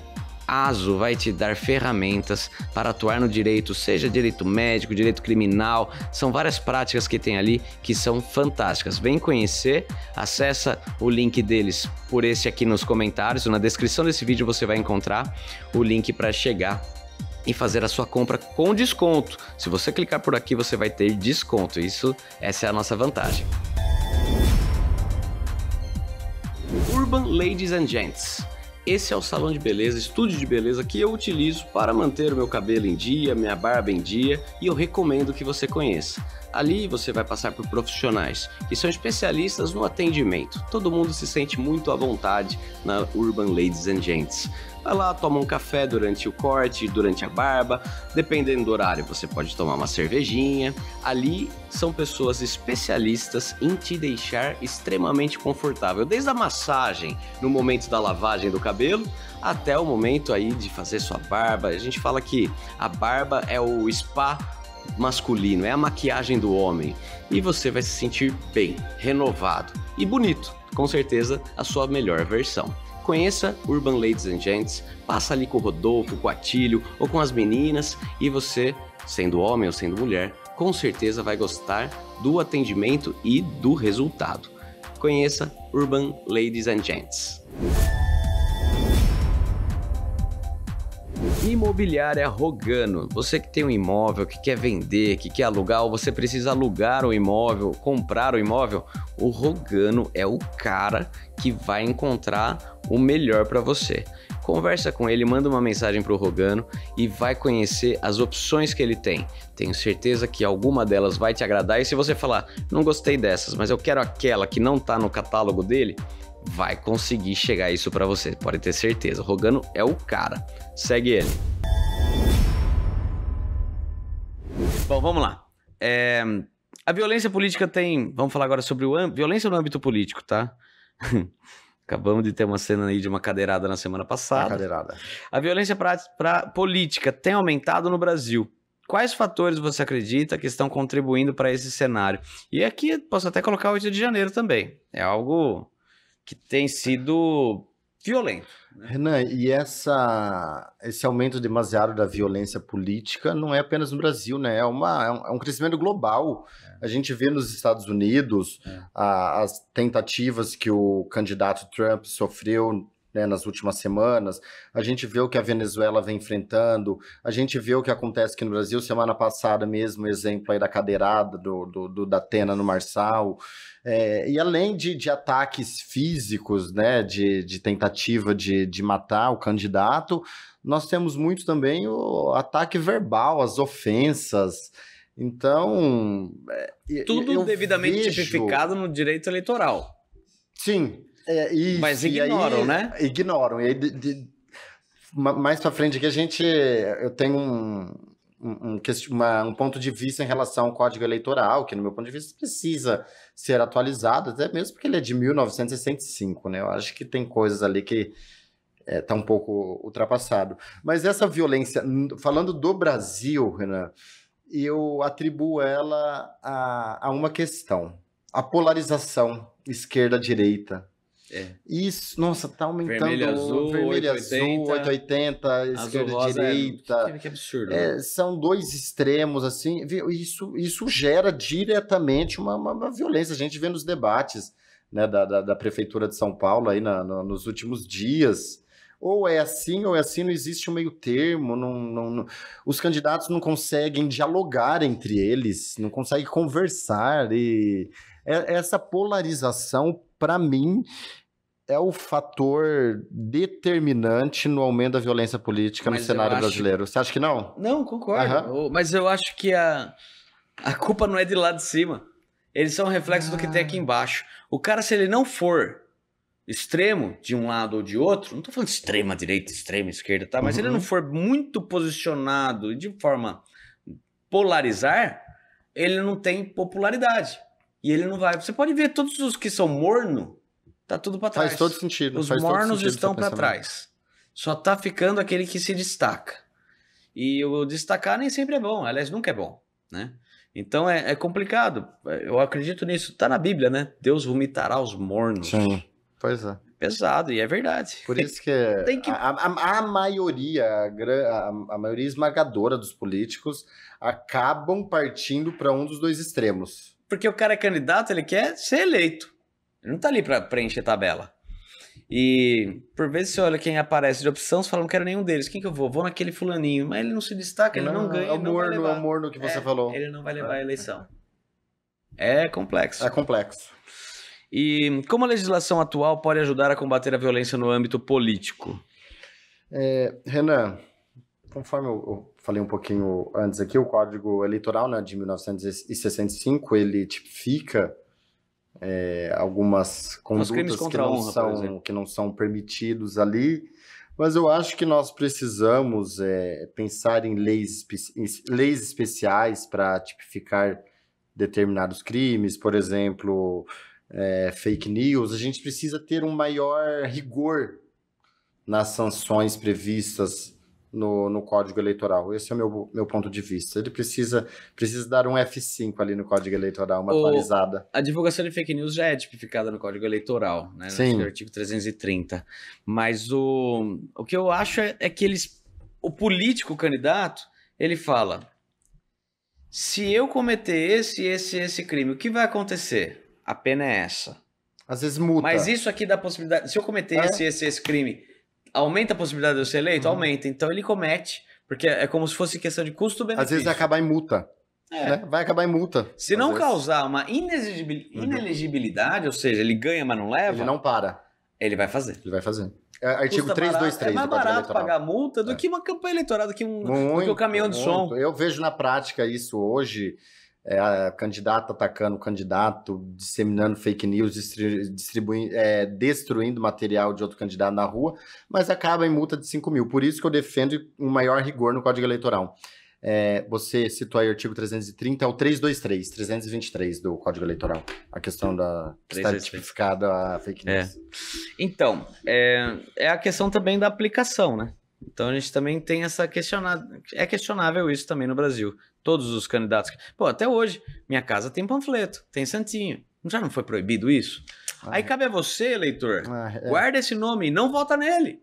ASO vai te dar ferramentas para atuar no direito, seja direito médico, direito criminal, são várias práticas que tem ali que são fantásticas. Vem conhecer, acessa o link deles por esse aqui nos comentários, ou na descrição desse vídeo você vai encontrar o link para chegar e fazer a sua compra com desconto. Se você clicar por aqui, você vai ter desconto. Isso, essa é a nossa vantagem. Urban Ladies and Gents esse é o salão de beleza, estúdio de beleza que eu utilizo para manter o meu cabelo em dia, minha barba em dia e eu recomendo que você conheça. Ali você vai passar por profissionais que são especialistas no atendimento. Todo mundo se sente muito à vontade na Urban Ladies and Gents vai lá, toma um café durante o corte, durante a barba, dependendo do horário, você pode tomar uma cervejinha. Ali são pessoas especialistas em te deixar extremamente confortável, desde a massagem no momento da lavagem do cabelo até o momento aí de fazer sua barba. A gente fala que a barba é o spa masculino, é a maquiagem do homem. E você vai se sentir bem, renovado e bonito, com certeza a sua melhor versão. Conheça Urban Ladies and Gents, passa ali com o Rodolfo, com o Atílio ou com as meninas e você, sendo homem ou sendo mulher, com certeza vai gostar do atendimento e do resultado. Conheça Urban Ladies and Gents. Imobiliária Rogano. Você que tem um imóvel, que quer vender, que quer alugar, ou você precisa alugar o um imóvel, comprar o um imóvel, o Rogano é o cara que vai encontrar o melhor para você. Conversa com ele, manda uma mensagem para o Rogano e vai conhecer as opções que ele tem. Tenho certeza que alguma delas vai te agradar e se você falar, não gostei dessas, mas eu quero aquela que não está no catálogo dele, vai conseguir chegar isso para você, pode ter certeza. Rogano é o cara. Segue ele. Bom, vamos lá. É, a violência política tem. Vamos falar agora sobre o violência no âmbito político, tá? Acabamos de ter uma cena aí de uma cadeirada na semana passada. Uma cadeirada. A violência para política tem aumentado no Brasil. Quais fatores você acredita que estão contribuindo para esse cenário? E aqui posso até colocar o 8 de janeiro também. É algo que tem sido violento. Né? Renan, e essa, esse aumento demasiado da violência política não é apenas no Brasil, né? É, uma, é, um, é um crescimento global. É. A gente vê nos Estados Unidos é. a, as tentativas que o candidato Trump sofreu né, nas últimas semanas, a gente vê o que a Venezuela vem enfrentando, a gente vê o que acontece aqui no Brasil, semana passada mesmo, exemplo aí da cadeirada do, do, do da Atena no Marçal, é, e além de, de ataques físicos, né, de, de tentativa de, de matar o candidato, nós temos muito também o ataque verbal, as ofensas, então... É, Tudo devidamente vejo... tipificado no direito eleitoral. Sim, é, isso, Mas ignoram, aí, né? Ignoram. E aí, de, de, mais para frente aqui, a gente. Eu tenho um. Um, uma, um, ponto de vista em relação ao Código Eleitoral, que, no meu ponto de vista, precisa ser atualizado, até mesmo porque ele é de 1965, né? Eu acho que tem coisas ali que está é, tá um pouco ultrapassado. Mas essa violência, falando do Brasil, Renan, eu atribuo ela a, a uma questão: a polarização esquerda-direita. É. Isso, nossa, tá aumentando. Vermelho azul, vermelho 880, azul 880 esquerda rosa, é, direita. É, que absurdo. É, né? São dois extremos, assim. Isso, isso gera diretamente uma, uma, uma violência. A gente vê nos debates né, da, da, da, Prefeitura de São Paulo aí na, nos últimos dias. Ou é assim ou é assim, não existe um meio termo. Não, não, não, os candidatos não conseguem dialogar entre eles, não conseguem conversar. E é, essa polarização para mim, é o fator determinante no aumento da violência política mas no cenário acho... brasileiro. Você acha que não? Não, concordo. Uhum. Mas eu acho que a, a culpa não é de lá de cima. Eles são reflexo ah. do que tem aqui ah. embaixo. O cara, se ele não for extremo de um lado ou de outro, não estou falando extrema direita, extrema esquerda, tá? Mas uhum. se ele não uhum. for muito posicionado de forma polarizar, ele não tem popularidade. E ele não vai. Você pode ver todos os que são morno, tá tudo para trás. Faz todo sentido. Os mornos sentido estão para trás. Só tá ficando aquele que se destaca. E o destacar nem sempre é bom, aliás, nunca é bom, né? Então é, é complicado. Eu acredito nisso. Tá na Bíblia, né? Deus vomitará os mornos. Sim, pois é. Pesado, e é verdade. Por isso que, que... A, a, a, maioria, a, a maioria esmagadora dos políticos acabam partindo para um dos dois extremos porque o cara é candidato, ele quer ser eleito. Ele não tá ali para preencher tabela. E por vezes você olha quem aparece de opção, você fala, não quero nenhum deles. Quem que eu vou? Vou naquele fulaninho. Mas ele não se destaca, ele não, não ganha. É o morno, é o morno que você é, falou. Ele não vai levar é. a eleição. É complexo. É complexo. E como a legislação atual pode ajudar a combater a violência no âmbito político? É, Renan, conforme eu, eu falei um pouquinho antes aqui, o Código Eleitoral né, de 1965, ele tipifica é, algumas condutas que não, honra, são, que não são permitidos ali, mas eu acho que nós precisamos é, pensar em leis, em leis especiais para tipificar determinados crimes, por exemplo, é, fake news, a gente precisa ter um maior rigor nas sanções previstas no, no código eleitoral. Esse é o meu, meu ponto de vista. Ele precisa, precisa dar um F5 ali no código eleitoral, uma o, atualizada. A divulgação de fake news já é tipificada no código eleitoral, né? Sim. No artigo 330. Mas o, o que eu acho é, é que eles. O político o candidato, ele fala: se eu cometer esse, esse, esse crime, o que vai acontecer? A pena é essa. Às vezes multa. Mas isso aqui dá possibilidade. Se eu cometer é? esse, esse, esse crime, aumenta a possibilidade de eu ser eleito? Uhum. Aumenta. Então ele comete, porque é como se fosse questão de custo-benefício. Às vezes acabar em multa. É. Né? Vai acabar em multa. Se não vezes. causar uma uhum. inelegibilidade, uhum. ou seja, ele ganha, mas não leva. Ele não para. Ele vai fazer. Ele vai fazer. É, artigo 323 É mais barato pagar multa do é. que uma campanha eleitoral, do que um, muito, do que um caminhão muito. de som. Eu vejo na prática isso hoje é, candidata atacando o candidato, disseminando fake news, distribuindo, é, destruindo material de outro candidato na rua, mas acaba em multa de 5 mil. Por isso que eu defendo um maior rigor no Código Eleitoral. É, você citou aí o artigo 330, é o 323, 323 do Código Eleitoral, a questão da está tipificada a fake é. news. Então, é, é a questão também da aplicação, né? Então a gente também tem essa questionável. É questionável isso também no Brasil. Todos os candidatos. Pô, até hoje, minha casa tem panfleto, tem santinho. Já não foi proibido isso? Ah, Aí é. cabe a você, eleitor. Ah, é. Guarda esse nome e não vota nele.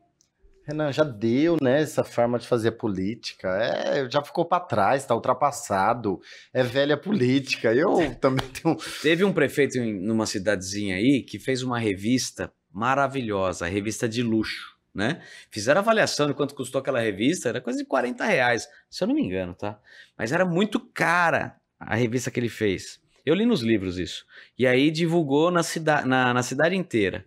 Renan, já deu, né, essa forma de fazer política. É, já ficou para trás, está ultrapassado. É velha política. Eu também tenho. Teve um prefeito em numa cidadezinha aí que fez uma revista maravilhosa, revista de luxo né? Fizeram avaliação de quanto custou aquela revista, era coisa de 40 reais, se eu não me engano, tá? Mas era muito cara a revista que ele fez. Eu li nos livros isso. E aí divulgou na, cida na, na cidade inteira.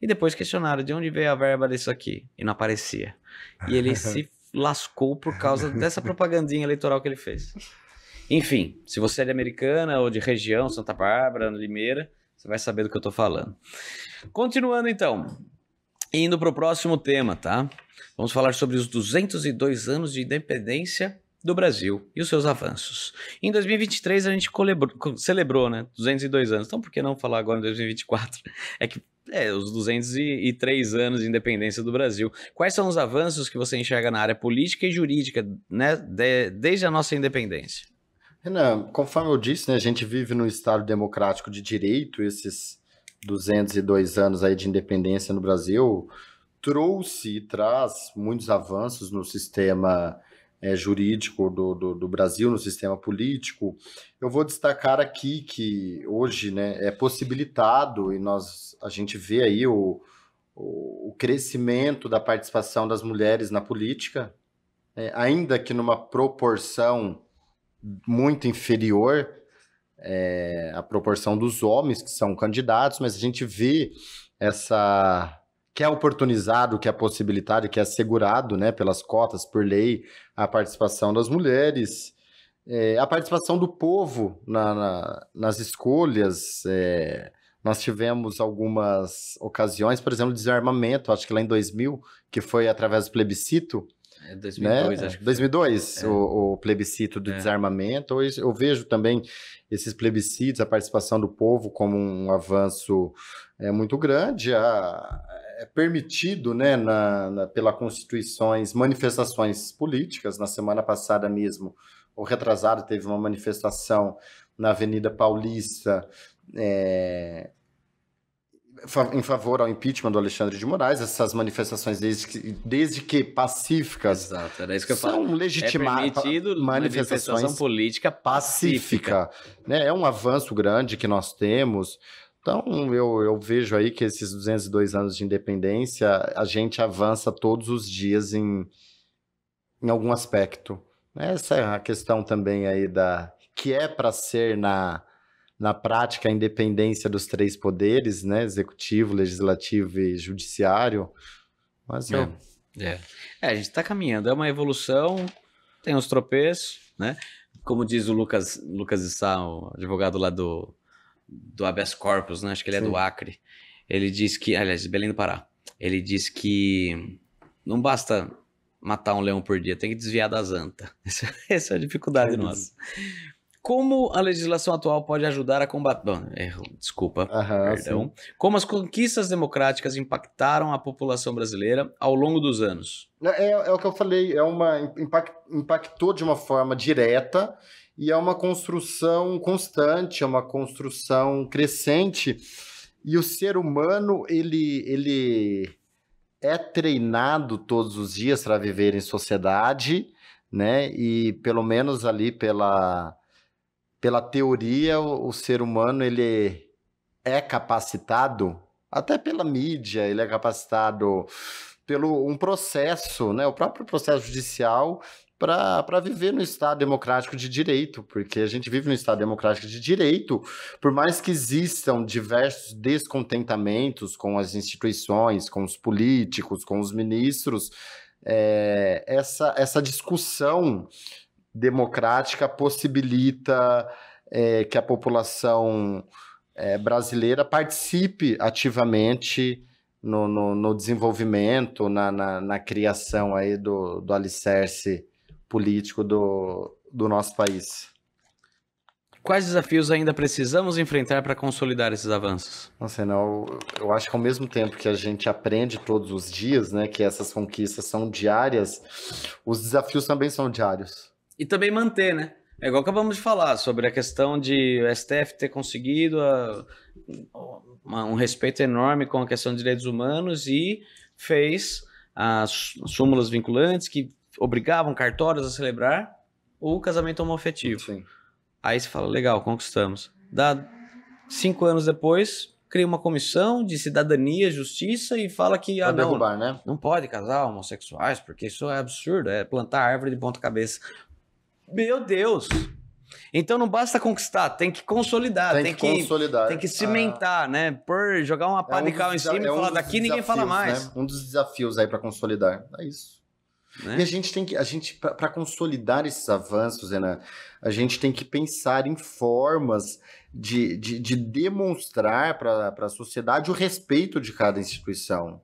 E depois questionaram de onde veio a verba disso aqui. E não aparecia. E ele se lascou por causa dessa propagandinha eleitoral que ele fez. Enfim, se você é de Americana ou de região, Santa Bárbara, Limeira, você vai saber do que eu estou falando. Continuando então, indo para o próximo tema, tá? Vamos falar sobre os 202 anos de independência do Brasil e os seus avanços. Em 2023 a gente celebrou, celebrou né, 202 anos. Então por que não falar agora em 2024? É que é, os 203 anos de independência do Brasil. Quais são os avanços que você enxerga na área política e jurídica né, de, desde a nossa independência? Renan, conforme eu disse, né, a gente vive num Estado democrático de direito, esses 202 anos aí de independência no Brasil, trouxe e traz muitos avanços no sistema é, jurídico do, do, do, Brasil, no sistema político. Eu vou destacar aqui que hoje né, é possibilitado, e nós a gente vê aí o, o, o crescimento da participação das mulheres na política, é, ainda que numa proporção muito inferior é, a proporção dos homens que são candidatos, mas a gente vê essa que é oportunizado, que é possibilitado, que é assegurado, né, pelas cotas, por lei, a participação das mulheres, é, a participação do povo na, na, nas escolhas. É, nós tivemos algumas ocasiões, por exemplo, desarmamento, acho que lá em 2000, que foi através do plebiscito, é 2002, né? acho que 2002, é. o, o, plebiscito do é. desarmamento. Hoje eu vejo também esses plebiscitos, a participação do povo como um avanço é, muito grande. A, é permitido, né, na, na, pela constituições, manifestações políticas. Na semana passada mesmo, o retrasado teve uma manifestação na Avenida Paulista. É, em favor ao impeachment do Alexandre de Moraes, essas manifestações desde que, desde que pacíficas Exato, era isso que eu são legitimadas. É permitido manifestação política pacífica. pacífica. Né? É um avanço grande que nós temos. Então, eu, eu vejo aí que esses 202 anos de independência, a gente avança todos os dias em, em algum aspecto. Essa é a questão também aí da... que é para ser na na prática a independência dos três poderes, né? Executivo, legislativo e judiciário. Mas é. É, é, é a gente está caminhando, é uma evolução, tem os tropeços, né? Como diz o Lucas, Lucas Issa, o advogado lá do, do habeas corpus, né? Acho que ele Sim. é do Acre. Ele diz que, aliás, de Belém do Pará, ele diz que não basta matar um leão por dia, tem que desviar da anta. Essa, essa é a dificuldade é nossa. Como a legislação atual pode ajudar a combater. erro, desculpa. Aham, perdão. Como as conquistas democráticas impactaram a população brasileira ao longo dos anos? É, é o que eu falei, é uma. Impact, impactou de uma forma direta e é uma construção constante, é uma construção crescente. E o ser humano, ele, ele é treinado todos os dias para viver em sociedade, né? E pelo menos ali pela pela teoria, o, o ser humano ele é capacitado até pela mídia, ele é capacitado pelo um processo, né, o próprio processo judicial para viver no Estado democrático de direito, porque a gente vive no Estado democrático de direito, por mais que existam diversos descontentamentos com as instituições, com os políticos, com os ministros, é, essa, essa discussão democrática possibilita é, que a população é, brasileira participe ativamente no, no, no desenvolvimento, na, na, na, criação aí do, do alicerce político do, do nosso país. Quais desafios ainda precisamos enfrentar para consolidar esses avanços? Nossa, não, eu, eu acho que ao mesmo tempo que a gente aprende todos os dias, né, que essas conquistas são diárias, os desafios também são diários. E também manter, né? É igual acabamos de falar sobre a questão de o STF ter conseguido a, ah, uma, um respeito enorme com a questão de direitos humanos e fez as súmulas vinculantes que obrigavam cartórios a celebrar o casamento homoafetivo. Sim. Aí você fala, legal, conquistamos. Dá cinco anos depois, cria uma comissão de cidadania, justiça e fala que ah, não, né? não pode casar homossexuais, porque isso é absurdo, é plantar árvore de ponta cabeça. Meu Deus! Então não basta conquistar, tem que consolidar, tem, tem que, consolidar. tem que ah. cimentar, ah. né? Por jogar uma pá é um de cal em cima é e falar daqui ninguém fala mais. Né? Um dos desafios aí para consolidar, é isso. Né? E a gente tem que, a gente para consolidar esses avanços, Ana, a gente tem que pensar em formas de, de, de demonstrar para a sociedade o respeito de cada instituição.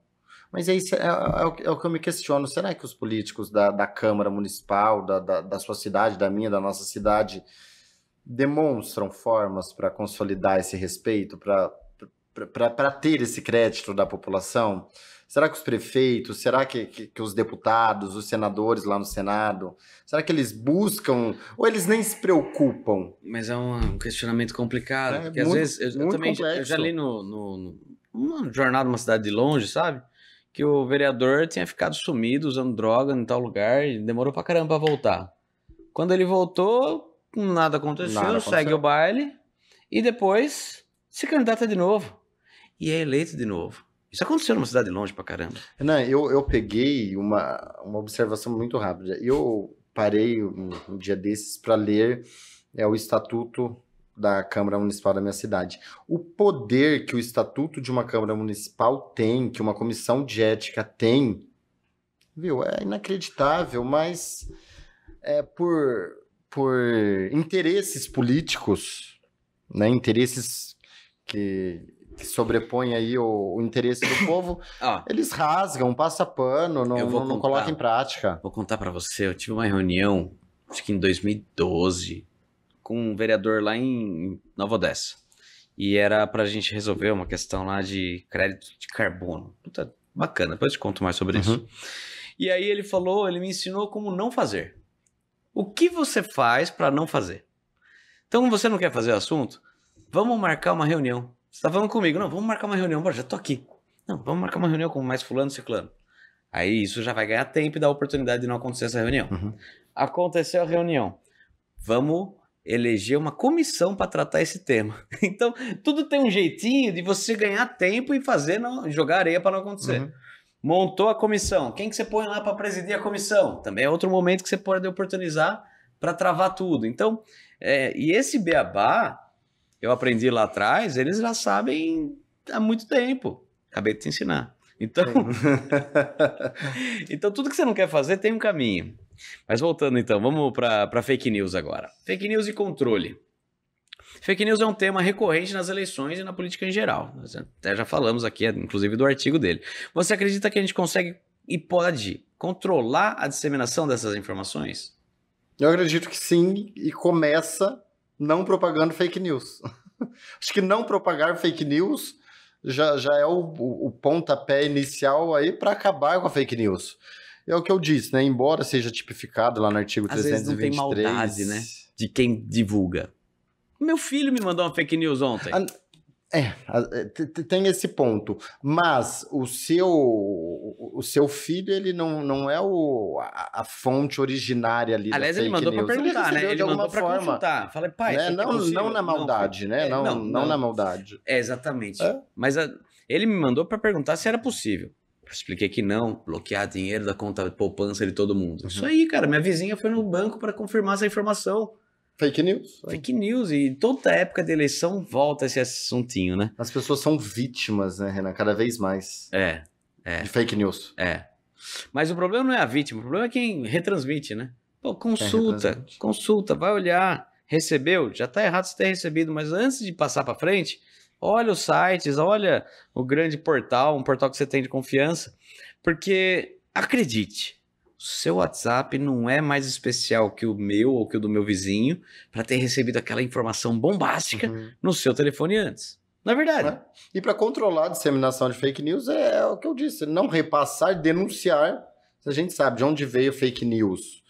Mas isso é, é, é, é, o que eu me questiono: será que os políticos da, da Câmara Municipal, da, da, da sua cidade, da minha, da nossa cidade, demonstram formas para consolidar esse respeito, para ter esse crédito da população? Será que os prefeitos, será que, que, que, os deputados, os senadores lá no Senado, será que eles buscam ou eles nem se preocupam? Mas é um é questionamento complicado, é, porque muito, às vezes eu, eu também já, eu já, li no, no, no, no jornal de uma cidade de longe, sabe? que o vereador tinha ficado sumido usando droga em tal lugar e demorou pra caramba pra voltar. Quando ele voltou, nada aconteceu, nada aconteceu. segue o baile e depois se candidata de novo e é eleito de novo. Isso aconteceu numa cidade longe pra caramba. Não, eu, eu peguei uma, uma observação muito rápida. Eu parei um, um dia desses para ler é, o Estatuto da Câmara Municipal da minha cidade. O poder que o estatuto de uma Câmara Municipal tem, que uma comissão de ética tem, viu, é inacreditável, mas é por, por interesses políticos, né, interesses que, que sobrepõem aí o, o interesse do povo, ah, eles rasgam, passa pano, não, não, não colocam em prática. Vou contar para você, eu tive uma reunião, acho que em 2012, com um vereador lá em Nova Odessa. E era pra gente resolver uma questão lá de crédito de carbono. Puta, bacana, depois eu te conto mais sobre uhum. isso. E aí ele falou, ele me ensinou como não fazer. O que você faz para não fazer? Então você não quer fazer o assunto? Vamos marcar uma reunião. Você tá falando comigo, não, vamos marcar uma reunião, bora, já tô aqui. Não, vamos marcar uma reunião com mais fulano, ciclano. Aí isso já vai ganhar tempo e dar oportunidade de não acontecer essa reunião. Uhum. Aconteceu a reunião. Vamos eleger uma comissão para tratar esse tema. Então, tudo tem um jeitinho de você ganhar tempo e fazer não, jogar areia para não acontecer. Uhum. Montou a comissão. Quem que você põe lá para presidir a comissão? Também é outro momento que você pode oportunizar para travar tudo. Então, é, e esse beabá, eu aprendi lá atrás, eles já sabem há muito tempo. Acabei de te ensinar. Então, então tudo que você não quer fazer tem um caminho. Mas voltando então, vamos para fake news agora. Fake news e controle. Fake news é um tema recorrente nas eleições e na política em geral. Nós até já falamos aqui, inclusive, do artigo dele. Você acredita que a gente consegue e pode controlar a disseminação dessas informações? Eu acredito que sim, e começa não propagando fake news. Acho que não propagar fake news já, já é o, o, pontapé inicial aí para acabar com a fake news. É o que eu disse, né? Embora seja tipificado lá no artigo 323... Às vezes não tem maldade, né? De quem divulga. Meu filho me mandou uma fake news ontem. É, a... É, tem esse ponto. Mas o seu o seu filho, ele não, não é o, a, a fonte originária ali. Aliás, ele mandou para perguntar, né? ele né? Ele mandou para consultar. Falei, pai, né? não, é não na maldade, né? É, não, né? não, não, não, na maldade. É, exatamente. É? Mas a, ele me mandou para perguntar se era possível. Expliquei que não, bloquear dinheiro da conta poupança de todo mundo. Uhum. Isso aí, cara, minha vizinha foi no banco para confirmar essa informação. Fake news. Fake news. E toda época de eleição volta esse assuntinho, né? As pessoas são vítimas, né, Renan? Cada vez mais. É. é. De fake news. É. Mas o problema não é a vítima, o problema é quem retransmite, né? Pô, consulta, é consulta, vai olhar. Recebeu? Já tá errado se ter recebido, mas antes de passar para frente, olha os sites, olha o grande portal, um portal que você tem de confiança, porque acredite, o seu WhatsApp não é mais especial que o meu ou que o do meu vizinho para ter recebido aquela informação bombástica uhum. no seu telefone antes. Na é verdade. É. E para controlar a disseminação de fake news é, é o que eu disse, não repassar, denunciar. Se a gente sabe de onde veio fake news.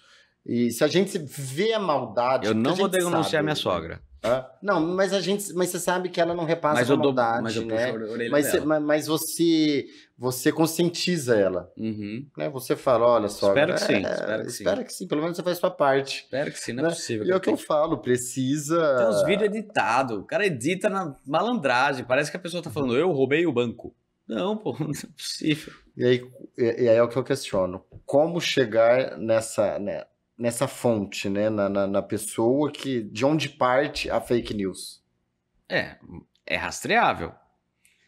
E se a gente vê a maldade. Eu não vou denunciar sabe, minha né? sogra. Não, mas a gente, mas você sabe que ela não repassa mas a maldade, dou, mas né? mas, mas, você, você conscientiza ela, uhum. né? Você fala, olha só. Espero que é, sim. espero que, espero sim. que sim. Pelo menos você faz sua parte. Espero que sim. Não é né? possível. E é o que eu falo, precisa. Tem uns vídeos editados. O cara edita na malandragem. Parece que a pessoa tá falando, eu roubei o banco. Não, pô, não é possível. E aí, e aí é o que eu questiono. Como chegar nessa, né? nessa fonte, né? Na, na, na, pessoa que. De onde parte a fake news. É, é rastreável.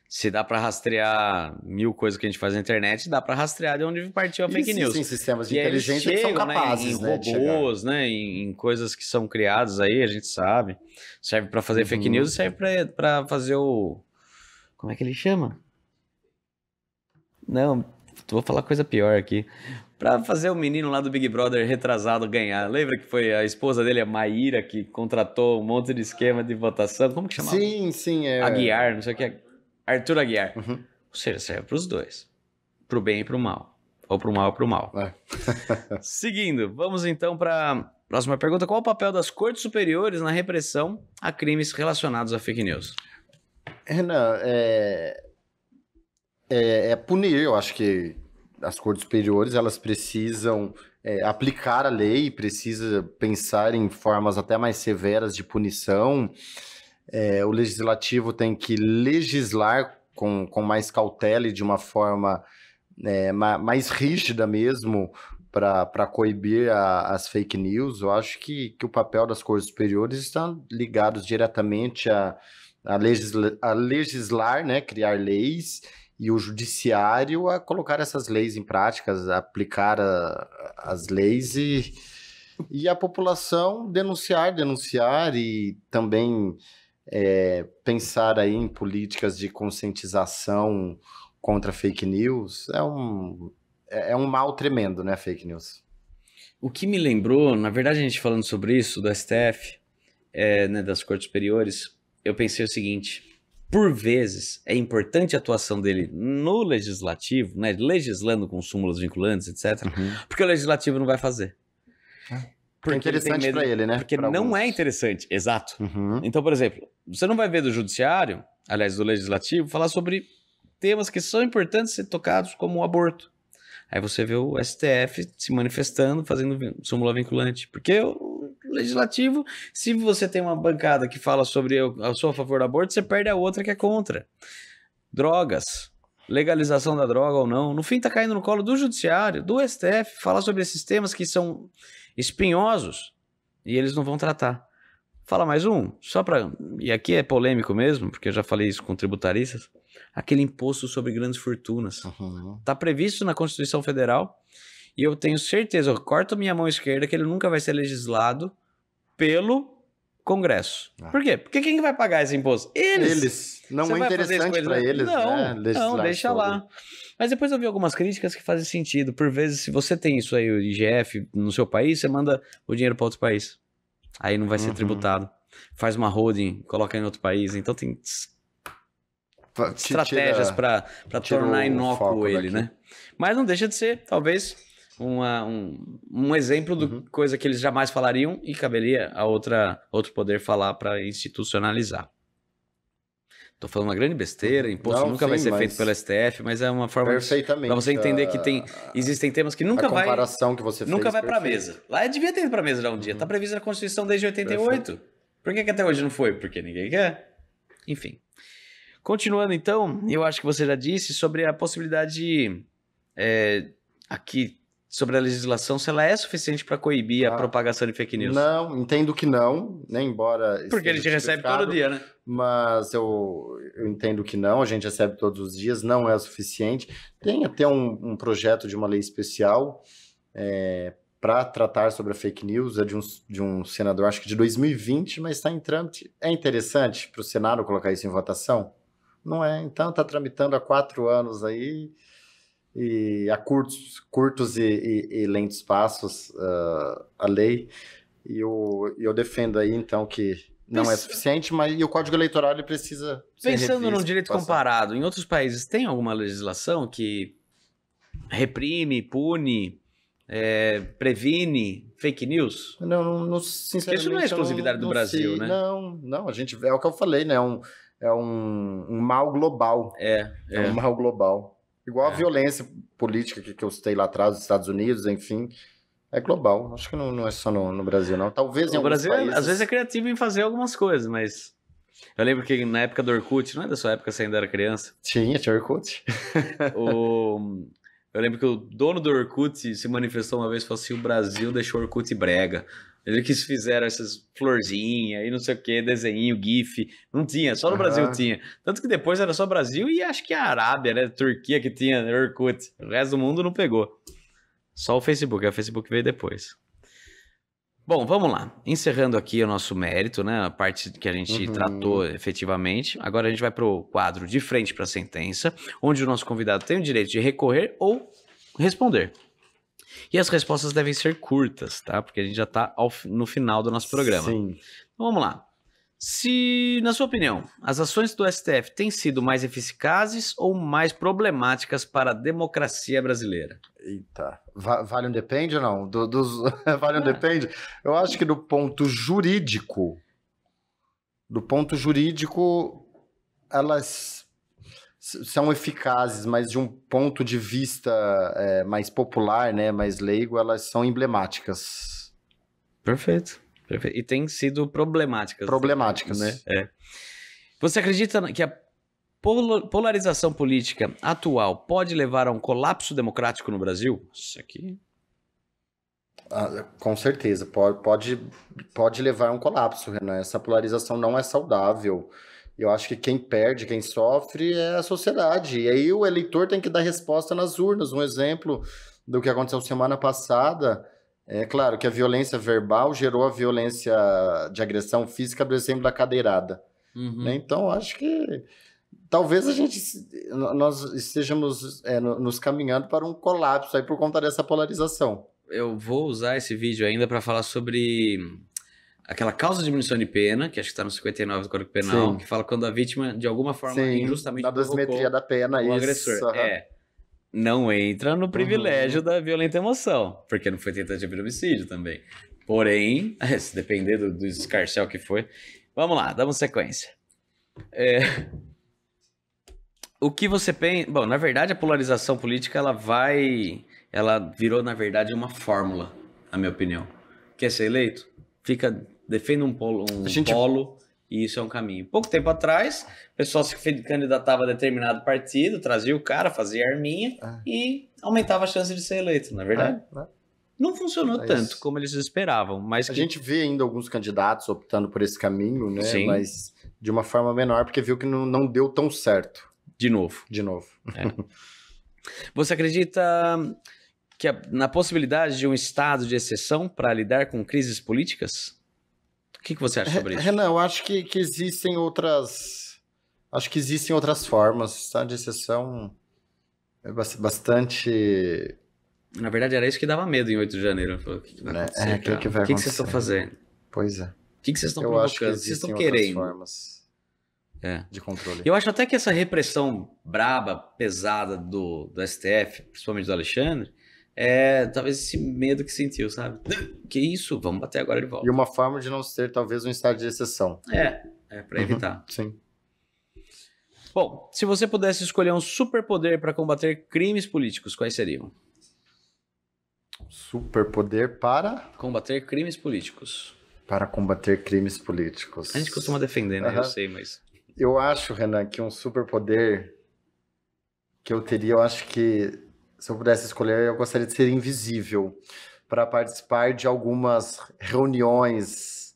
Se dá para rastrear mil coisas que a gente faz na internet, dá para rastrear de onde partiu a fake news. Sim, sistemas de e inteligência chegam, são né, capazes, né, em robôs, né, em, em, coisas que são criadas aí, a gente sabe. Serve para fazer uhum. fake news, serve para fazer o como é que ele chama? Não, vou falar coisa pior aqui para fazer o menino lá do Big Brother retrasado ganhar. Lembra que foi a esposa dele, a Maíra, que contratou um monte de esquema de votação? Como que chamava? Sim, sim. É... Aguiar, não sei o que. Arthur Aguiar. Uhum. Ou seja, serve pros os dois. Para o bem e para o mal. Ou para o mal ou para o mal. É. Seguindo, vamos então para próxima pergunta. Qual o papel das cortes superiores na repressão a crimes relacionados a fake news? Renan, é... É, é punir, eu acho que as cores superiores elas precisam é, aplicar a lei, precisa pensar em formas até mais severas de punição. É, o legislativo tem que legislar com, com mais cautela e de uma forma é, mais rígida mesmo para coibir a, as fake news. Eu acho que, que o papel das cores superiores está ligado diretamente a, a, legisla, a legislar, né, criar leis e o judiciário a colocar essas leis em práticas, a aplicar a, as leis e, e a população denunciar, denunciar e também é, pensar aí em políticas de conscientização contra fake news. É um, é, é um mal tremendo, né, fake news? O que me lembrou, na verdade, a gente falando sobre isso, do STF, é, né, das cortes superiores, eu pensei o seguinte: por vezes, é importante a atuação dele no legislativo, né, legislando com súmulas vinculantes, etc., uhum. porque o legislativo não vai fazer. É. É porque é interessante para ele, né? Porque pra não é alguns. é interessante, exato. Uhum. Então, por exemplo, você não vai ver do judiciário, aliás, do legislativo, falar sobre temas que são importantes ser tocados, como o aborto. Aí você vê o STF se manifestando, fazendo súmula vinculante, porque legislativo, se você tem uma bancada que fala sobre eu, eu sou a favor do aborto, você perde a outra que é contra. Drogas, legalização da droga ou não, no fim tá caindo no colo do judiciário, do STF, falar sobre esses temas que são espinhosos e eles não vão tratar. Fala mais um, só para e aqui é polêmico mesmo, porque eu já falei isso com tributaristas, aquele imposto sobre grandes fortunas. Uhum. Tá previsto na Constituição Federal e eu tenho certeza, eu corto minha mão esquerda que ele nunca vai ser legislado pelo Congresso. Ah. Por quê? Porque quem vai pagar esse imposto? Eles. Eles. Não Você é interessante para eles, não, né? Não, deixa lá. Mas depois eu vi algumas críticas que fazem sentido. Por vezes, se você tem isso aí, o IGF, no seu país, você manda o dinheiro para outro país. Aí não vai ser uhum. tributado. Faz uma holding, coloca em outro país. Então tem estratégias para tornar inócuo ele, daqui. né? Mas não deixa de ser, talvez, uma, um, um exemplo de uhum. coisa que eles jamais falariam e caberia a outra, outro poder falar para institucionalizar. Estou falando uma grande besteira, uhum. imposto não, nunca sim, vai ser feito pelo STF, mas é uma forma para você entender que tem existem temas que nunca a vai comparação que você nunca fez, vai para mesa. Lá é devia ter ido para mesa já um uhum. dia. Tá uhum. prevista na Constituição desde 88. Perfeito. Por que, que até hoje não foi? Porque ninguém quer. Enfim. Continuando então, eu acho que você já disse sobre a possibilidade de, eh, é, aqui sobre a legislação, se ela é suficiente para coibir ah, a propagação de fake news. Não, entendo que não, né? Embora. Porque a gente recebe todo dia, né? Mas eu, eu, entendo que não, a gente recebe todos os dias, não é suficiente. Tem até um, um projeto de uma lei especial é, para tratar sobre a fake news, é de um, de um senador, acho que de 2020, mas está em trâmite. É interessante para o Senado colocar isso em votação? Não é, então está tramitando há quatro anos aí e a curtos, curtos e, e, e lentos passos uh, a lei. E eu, eu defendo aí, então, que não é suficiente, mas o Código Eleitoral ele precisa. Pensando num no direito passar. comparado, em outros países tem alguma legislação que reprime, pune, é, previne fake news? Não, não sinceramente. Isso não é exclusividade não, do Brasil, sei, né? Não, não, a gente. É o que eu falei, né? É um, é um, um mal global. É, é. é um mal global. Igual a é. violência política que, que eu citei lá atrás, dos Estados Unidos, enfim. É global. Acho que não, não é só no, no, Brasil, não. Talvez em O Brasil, é, países... às vezes, é criativo em fazer algumas coisas, mas. Eu lembro que na época do Orkut, não é da sua época, você ainda era criança? Tinha, tinha Orkut. o... Eu lembro que o dono do Orkut se manifestou uma vez e falou assim: o Brasil deixou o Orkut brega. Eles que fizeram essas florzinhas e não sei o que, desenho, GIF. Não tinha, só no uhum. Brasil tinha. Tanto que depois era só Brasil e acho que a Arábia, né? Turquia que tinha né, Orkut. O resto do mundo não pegou. Só o Facebook, é o Facebook veio depois. Bom, vamos lá. Encerrando aqui o nosso mérito, né? A parte que a gente uhum. tratou efetivamente. Agora a gente vai para o quadro de frente para a sentença, onde o nosso convidado tem o direito de recorrer ou responder. E as respostas devem ser curtas, tá? Porque a gente já está no final do nosso programa. Sim. Então vamos lá. Se, na sua opinião, as ações do STF têm sido mais eficazes ou mais problemáticas para a democracia brasileira? Eita, Va vale um depende ou não? Do, dos... vale um é. depende? Eu acho que do ponto jurídico, do ponto jurídico, elas são eficazes, mas de um ponto de vista é, mais popular, né, mais leigo, elas são emblemáticas. Perfeito. Perfeito. E têm sido problemáticas. Né? Problemáticas. Né? É. Você acredita que a polarização política atual pode levar a um colapso democrático no Brasil? Isso aqui. Ah, com certeza, pode, pode, pode levar a um colapso, Renan. Essa polarização não é saudável. Eu acho que quem perde, quem sofre é a sociedade. E aí o eleitor tem que dar resposta nas urnas. Um exemplo do que aconteceu semana passada. É claro que a violência verbal gerou a violência de agressão física do exemplo da cadeirada. Uhum. Né? Então, acho que talvez a gente nós estejamos é, nos caminhando para um colapso aí por conta dessa polarização. Eu vou usar esse vídeo ainda para falar sobre aquela causa de diminuição de pena, que acho que está no 59 do Código Penal, Sim. que fala quando a vítima, de alguma forma, Sim, injustamente da dosimetria da pena, o isso. agressor. Uhum. É, não entra no uhum. privilégio uhum. da violenta emoção, porque não foi tentativa de homicídio também. Porém, é, se depender do, do escarcel que foi... Vamos lá, damos sequência. É... O que você pensa... Bom, na verdade, a polarização política, ela vai... Ela virou, na verdade, uma fórmula, na minha opinião. Quer ser eleito? Fica defenda um polo, um gente... polo e isso é um caminho. Pouco tempo atrás, o pessoal se candidatava a determinado partido, trazia o cara, fazia arminha ah. e aumentava a chance de ser eleito, não é verdade? Ah, ah. Não funcionou mas... É tanto como eles esperavam, mas... A que... gente vê ainda alguns candidatos optando por esse caminho, né? Sim. Mas de uma forma menor, porque viu que não, não deu tão certo. De novo. De novo. É. Você acredita que a, na possibilidade de um estado de exceção para lidar com crises políticas? que, que você acha sobre isso? Renan, eu acho que, que existem outras. Acho que existem outras formas, tá? De exceção é bastante. Na verdade, era isso que dava medo em 8 de janeiro. O que vai né? é, que, que vai O que, que vocês estão fazendo? Pois é. O que, que vocês estão eu provocando? O que vocês estão querendo? Formas é. de controle. Eu acho até que essa repressão braba, pesada do, do STF, principalmente do Alexandre, é talvez esse medo que sentiu, sabe? Que isso, vamos bater agora de volta. E uma forma de não ser talvez um estado de exceção. É, é para uhum. evitar. Uhum, sim. Bom, se você pudesse escolher um superpoder para combater crimes políticos, quais seriam? Superpoder para combater crimes políticos. Para combater crimes políticos. A gente costuma defender, né? Uhum. Eu sei, mas eu acho, Renan, que um superpoder que eu teria, eu acho que se eu pudesse escolher, eu gostaria de ser invisível para participar de algumas reuniões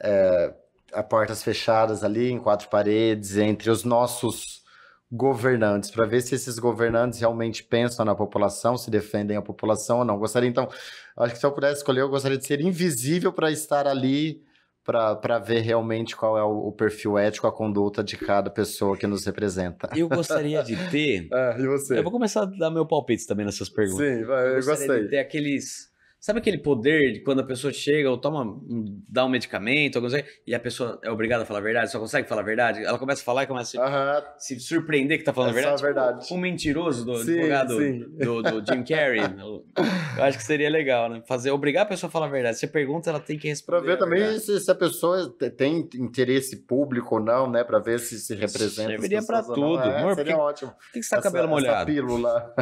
é, a portas fechadas ali, em quatro paredes, entre os nossos governantes, para ver se esses governantes realmente pensam na população, se defendem a população ou não. Gostaria, então, acho que se eu pudesse escolher, eu gostaria de ser invisível para estar ali para ver realmente qual é o, o, perfil ético, a conduta de cada pessoa que nos representa. Eu gostaria de ter. Ah, e você? Eu vou começar a dar meu palpite também nessas perguntas. Sim, vai, eu, eu gostei. De ter aqueles Sabe aquele poder de quando a pessoa chega ou toma, um, dá um medicamento, coisa, e a pessoa é obrigada a falar a verdade, só consegue falar a verdade? Ela começa a falar e começa a se, surpreender que tá falando é a verdade. Tipo, verdade. um mentiroso do sim, advogado sim. Do, do, Jim Carrey. Eu acho que seria legal, né? Fazer, obrigar a pessoa a falar a verdade. Você pergunta, ela tem que responder. Pra ver também se, se, a pessoa tem interesse público ou não, né? Pra ver se se representa. Serviria pra tudo. É, Amor, seria porque, ótimo. Por que, você tá com cabelo molhado? Essa pílula.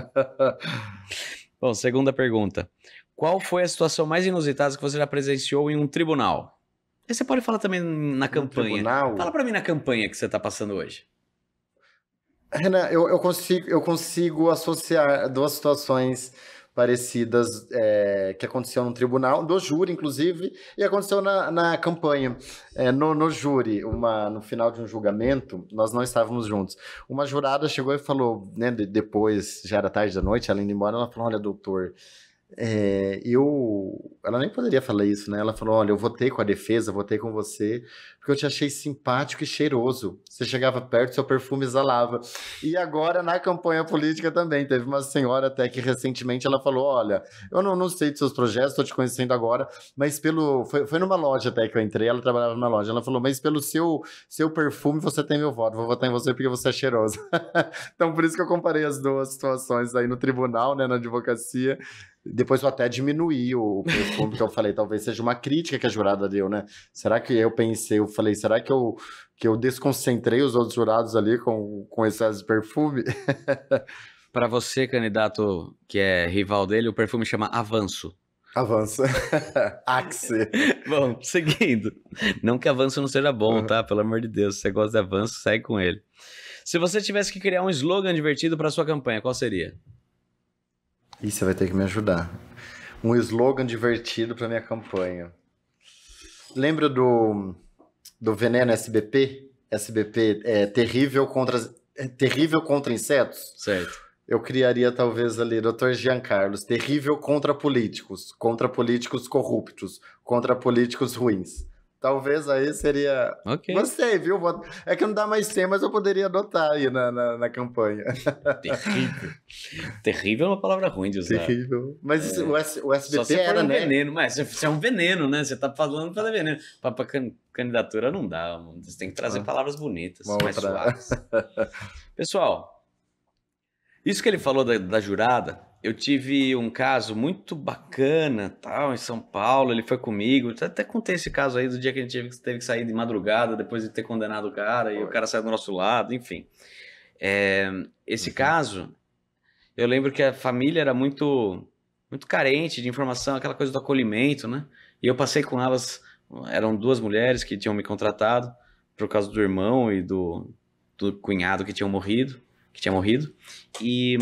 Bom, segunda pergunta. Qual foi a situação mais inusitada que você já presenciou em um tribunal? E você pode falar também na campanha. Tribunal? Fala para mim na campanha que você está passando hoje. Renan, eu, eu, consigo, eu consigo associar duas situações parecidas é, que aconteceu no tribunal, do júri, inclusive, e aconteceu na, na campanha. É, no, no júri, uma, no final de um julgamento, nós não estávamos juntos. Uma jurada chegou e falou, né, depois, já era tarde da noite, ela indo embora, ela falou: Olha, doutor, é, eu, ela nem poderia falar isso, né? Ela falou: Olha, eu votei com a defesa, votei com você, porque eu te achei simpático e cheiroso. Você chegava perto, seu perfume exalava. E agora na campanha política também. Teve uma senhora até que recentemente ela falou: Olha, eu não, não sei de seus projetos, estou te conhecendo agora, mas pelo. Foi, foi numa loja até que eu entrei, ela trabalhava numa loja. Ela falou: Mas pelo seu, seu perfume você tem meu voto, vou votar em você porque você é cheiroso. então por isso que eu comparei as duas situações aí no tribunal, né, na advocacia. Depois eu até diminuí o perfume que eu falei, talvez seja uma crítica que a jurada deu, né? Será que eu pensei, eu falei, será que eu, que eu desconcentrei os outros jurados ali com, com excesso de perfume? Para você, candidato que é rival dele, o perfume chama Avanço. Avanço. Axe. bom, seguindo. Não que avanço não seja bom, tá? Pelo amor de Deus. Se você gosta de avanço, segue com ele. Se você tivesse que criar um slogan divertido para sua campanha, qual seria? Ih, você vai ter que me ajudar. Um slogan divertido para minha campanha. Lembra do, do veneno SBP? SBP é terrível contra, é, terrível contra insetos? Certo. Eu criaria talvez ali, Dr. Giancarlos, terrível contra políticos, contra políticos corruptos, contra políticos ruins. Talvez aí seria. Okay. Gostei, viu? É que não dá mais 100, mas eu poderia adotar aí na, na, na campanha. Terrível. Terrível é uma palavra ruim de usar. Terrível. Mas é. o, S, o SBT era, um né? veneno, mas você é um veneno, né? Você tá falando para veneno. para can, candidatura não dá, mano. você tem que trazer ah. palavras bonitas, mais outra. suaves. Pessoal, isso que ele falou da, da jurada, eu tive um caso muito bacana, tal, em São Paulo, ele foi comigo, até contei esse caso aí do dia que a gente teve, teve que sair de madrugada depois de ter condenado o cara foi. e o cara saiu do nosso lado, enfim. É, esse uhum. caso, eu lembro que a família era muito muito carente de informação, aquela coisa do acolhimento, né? E eu passei com elas, eram duas mulheres que tinham me contratado por causa do irmão e do, do cunhado que tinham morrido, que tinha morrido. E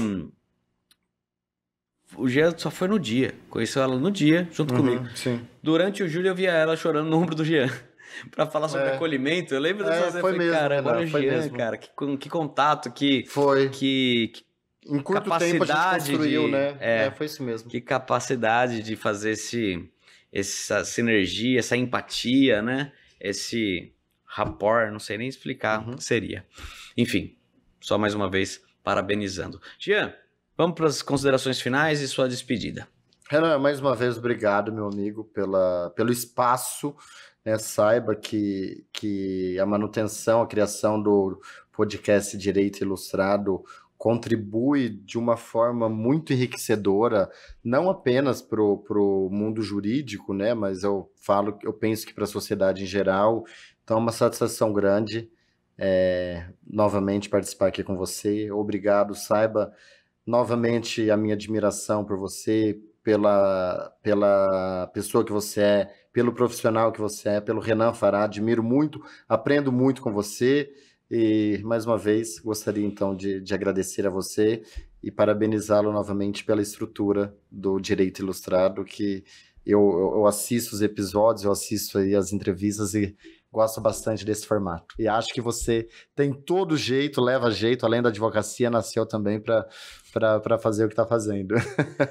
o Gia só foi no dia. Conheceu ela no dia, junto uhum, comigo. Sim. Durante o julho eu via ela chorando no ombro do Jean. pra falar sobre é. acolhimento. Eu lembro é, dessa foi mesmo, cara, agora o Jean, mesmo. cara. Que, que contato, que. Foi. Que, que em curto capacidade tempo construiu, de, né? É, é, foi isso mesmo. Que capacidade de fazer esse, essa sinergia, essa empatia, né? Esse rapport, não sei nem explicar uhum. o que seria. Enfim, só mais uma vez parabenizando. Jean, Vamos para as considerações finais e sua despedida. Renan, mais uma vez, obrigado, meu amigo, pela, pelo espaço. Né? Saiba que, que a manutenção, a criação do podcast Direito Ilustrado contribui de uma forma muito enriquecedora, não apenas para o mundo jurídico, né? Mas eu falo, eu penso que para a sociedade em geral. Então, é uma satisfação grande é, novamente participar aqui com você. Obrigado. Saiba novamente a minha admiração por você, pela, pela pessoa que você é, pelo profissional que você é, pelo Renan Fará. Admiro muito, aprendo muito com você. E, mais uma vez, gostaria então de, de agradecer a você e parabenizá-lo novamente pela estrutura do Direito Ilustrado, que eu, eu assisto os episódios, eu assisto aí as entrevistas e gosto bastante desse formato. E acho que você tem todo jeito, leva jeito, além da advocacia, nasceu também para para fazer o que está fazendo.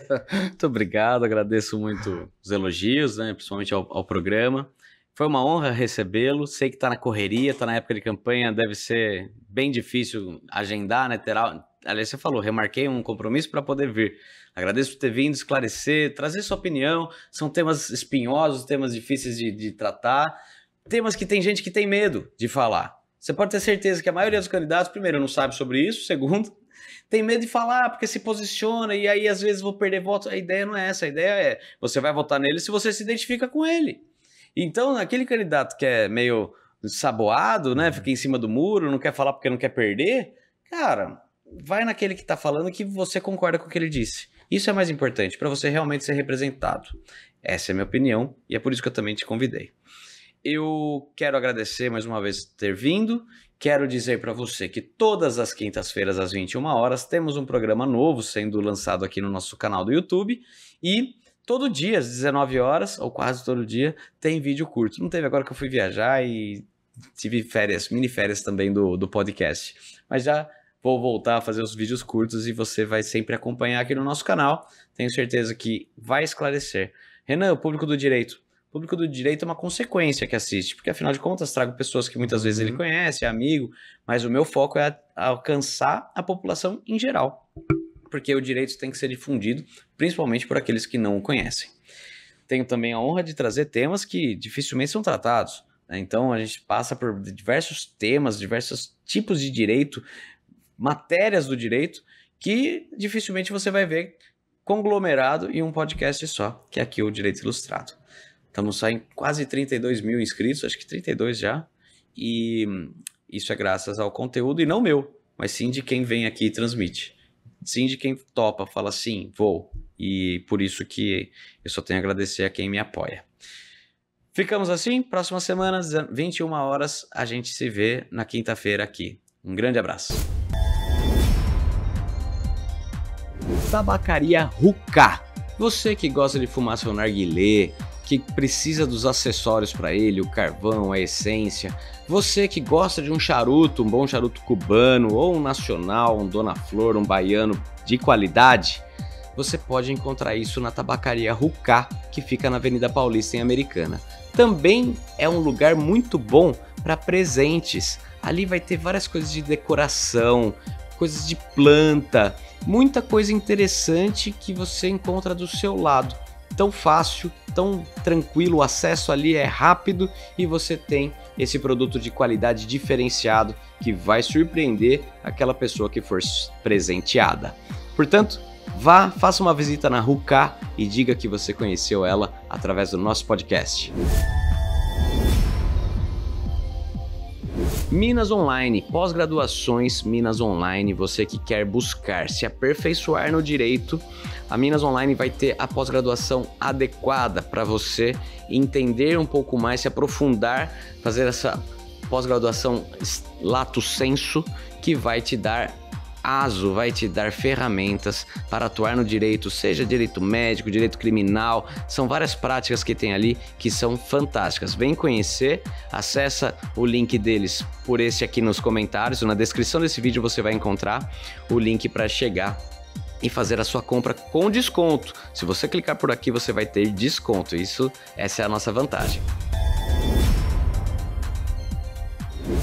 muito obrigado, agradeço muito os elogios, né, principalmente ao, ao programa. Foi uma honra recebê-lo. Sei que está na correria, está na época de campanha, deve ser bem difícil agendar, né? Terá... Aliás, você falou, remarquei um compromisso para poder vir. Agradeço por ter vindo esclarecer, trazer sua opinião. São temas espinhosos, temas difíceis de, de tratar, temas que tem gente que tem medo de falar. Você pode ter certeza que a maioria dos candidatos, primeiro, não sabe sobre isso, segundo, tem medo de falar porque se posiciona e aí às vezes vou perder votos. A ideia não é essa, a ideia é você vai votar nele se você se identifica com ele. Então, aquele candidato que é meio saboado, né, uhum. fica em cima do muro, não quer falar porque não quer perder, cara, vai naquele que tá falando que você concorda com o que ele disse. Isso é mais importante para você realmente ser representado. Essa é a minha opinião e é por isso que eu também te convidei. Eu quero agradecer mais uma vez ter vindo Quero dizer para você que todas as quintas-feiras às 21 horas temos um programa novo sendo lançado aqui no nosso canal do YouTube e todo dia às 19 horas, ou quase todo dia, tem vídeo curto. Não teve agora que eu fui viajar e tive férias, mini férias também do, do podcast. Mas já vou voltar a fazer os vídeos curtos e você vai sempre acompanhar aqui no nosso canal. Tenho certeza que vai esclarecer. Renan, o público do direito, o público do direito é uma consequência que assiste, porque afinal de contas trago pessoas que muitas vezes ele uhum. conhece, é amigo, mas o meu foco é alcançar a população em geral, porque o direito tem que ser difundido, principalmente por aqueles que não o conhecem. Tenho também a honra de trazer temas que dificilmente são tratados. Né? Então a gente passa por diversos temas, diversos tipos de direito, matérias do direito, que dificilmente você vai ver conglomerado em um podcast só, que é aqui o Direito Ilustrado. Estamos saindo quase 32 mil inscritos, acho que 32 já. E isso é graças ao conteúdo, e não meu, mas sim de quem vem aqui e transmite. Sim de quem topa, fala sim, vou. E por isso que eu só tenho a agradecer a quem me apoia. Ficamos assim, próxima semana, 21 horas, a gente se vê na quinta-feira aqui. Um grande abraço. Tabacaria Ruka. Você que gosta de fumar seu narguilé, que precisa dos acessórios para ele, o carvão, a essência. Você que gosta de um charuto, um bom charuto cubano ou um nacional, um dona flor, um baiano de qualidade, você pode encontrar isso na tabacaria Rucá, que fica na Avenida Paulista em Americana. Também é um lugar muito bom para presentes. Ali vai ter várias coisas de decoração, coisas de planta, muita coisa interessante que você encontra do seu lado tão fácil, tão tranquilo, o acesso ali é rápido e você tem esse produto de qualidade diferenciado que vai surpreender aquela pessoa que for presenteada. Portanto, vá, faça uma visita na Ruká e diga que você conheceu ela através do nosso podcast. Minas Online, pós-graduações Minas Online, você que quer buscar se aperfeiçoar no direito, a Minas Online vai ter a pós-graduação adequada para você entender um pouco mais, se aprofundar, fazer essa pós-graduação lato senso que vai te dar ASO vai te dar ferramentas para atuar no direito, seja direito médico, direito criminal, são várias práticas que tem ali que são fantásticas. Vem conhecer, acessa o link deles por esse aqui nos comentários, ou na descrição desse vídeo você vai encontrar o link para chegar e fazer a sua compra com desconto. Se você clicar por aqui, você vai ter desconto. Isso, essa é a nossa vantagem.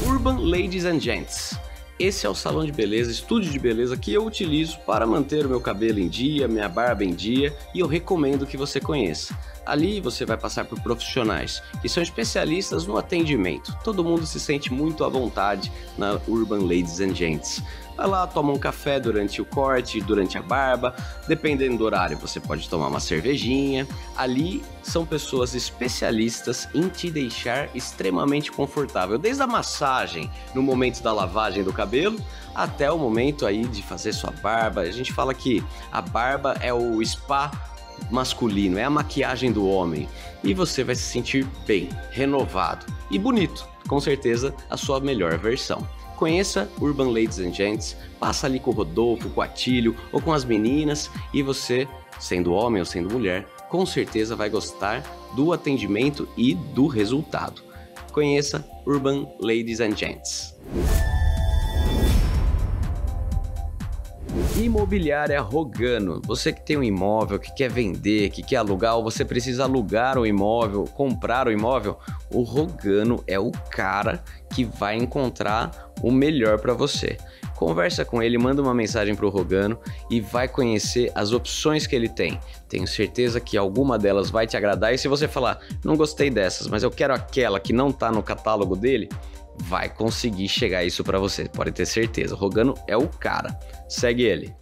Urban Ladies and Gents. Esse é o salão de beleza, estúdio de beleza que eu utilizo para manter o meu cabelo em dia, minha barba em dia e eu recomendo que você conheça. Ali você vai passar por profissionais que são especialistas no atendimento. Todo mundo se sente muito à vontade na Urban Ladies and Gents vai lá, toma um café durante o corte, durante a barba, dependendo do horário você pode tomar uma cervejinha. Ali são pessoas especialistas em te deixar extremamente confortável, desde a massagem no momento da lavagem do cabelo até o momento aí de fazer sua barba. A gente fala que a barba é o spa masculino, é a maquiagem do homem. E você vai se sentir bem, renovado e bonito, com certeza a sua melhor versão. Conheça Urban Ladies and Gents, passa ali com o Rodolfo, com o Atílio ou com as meninas e você, sendo homem ou sendo mulher, com certeza vai gostar do atendimento e do resultado. Conheça Urban Ladies and Gents. Imobiliária Rogano. Você que tem um imóvel, que quer vender, que quer alugar, ou você precisa alugar o um imóvel, comprar o um imóvel, o Rogano é o cara que vai encontrar o melhor para você. Conversa com ele, manda uma mensagem para o Rogano e vai conhecer as opções que ele tem. Tenho certeza que alguma delas vai te agradar e se você falar, não gostei dessas, mas eu quero aquela que não está no catálogo dele, vai conseguir chegar isso para você, pode ter certeza. Rogano é o cara. Segue ele.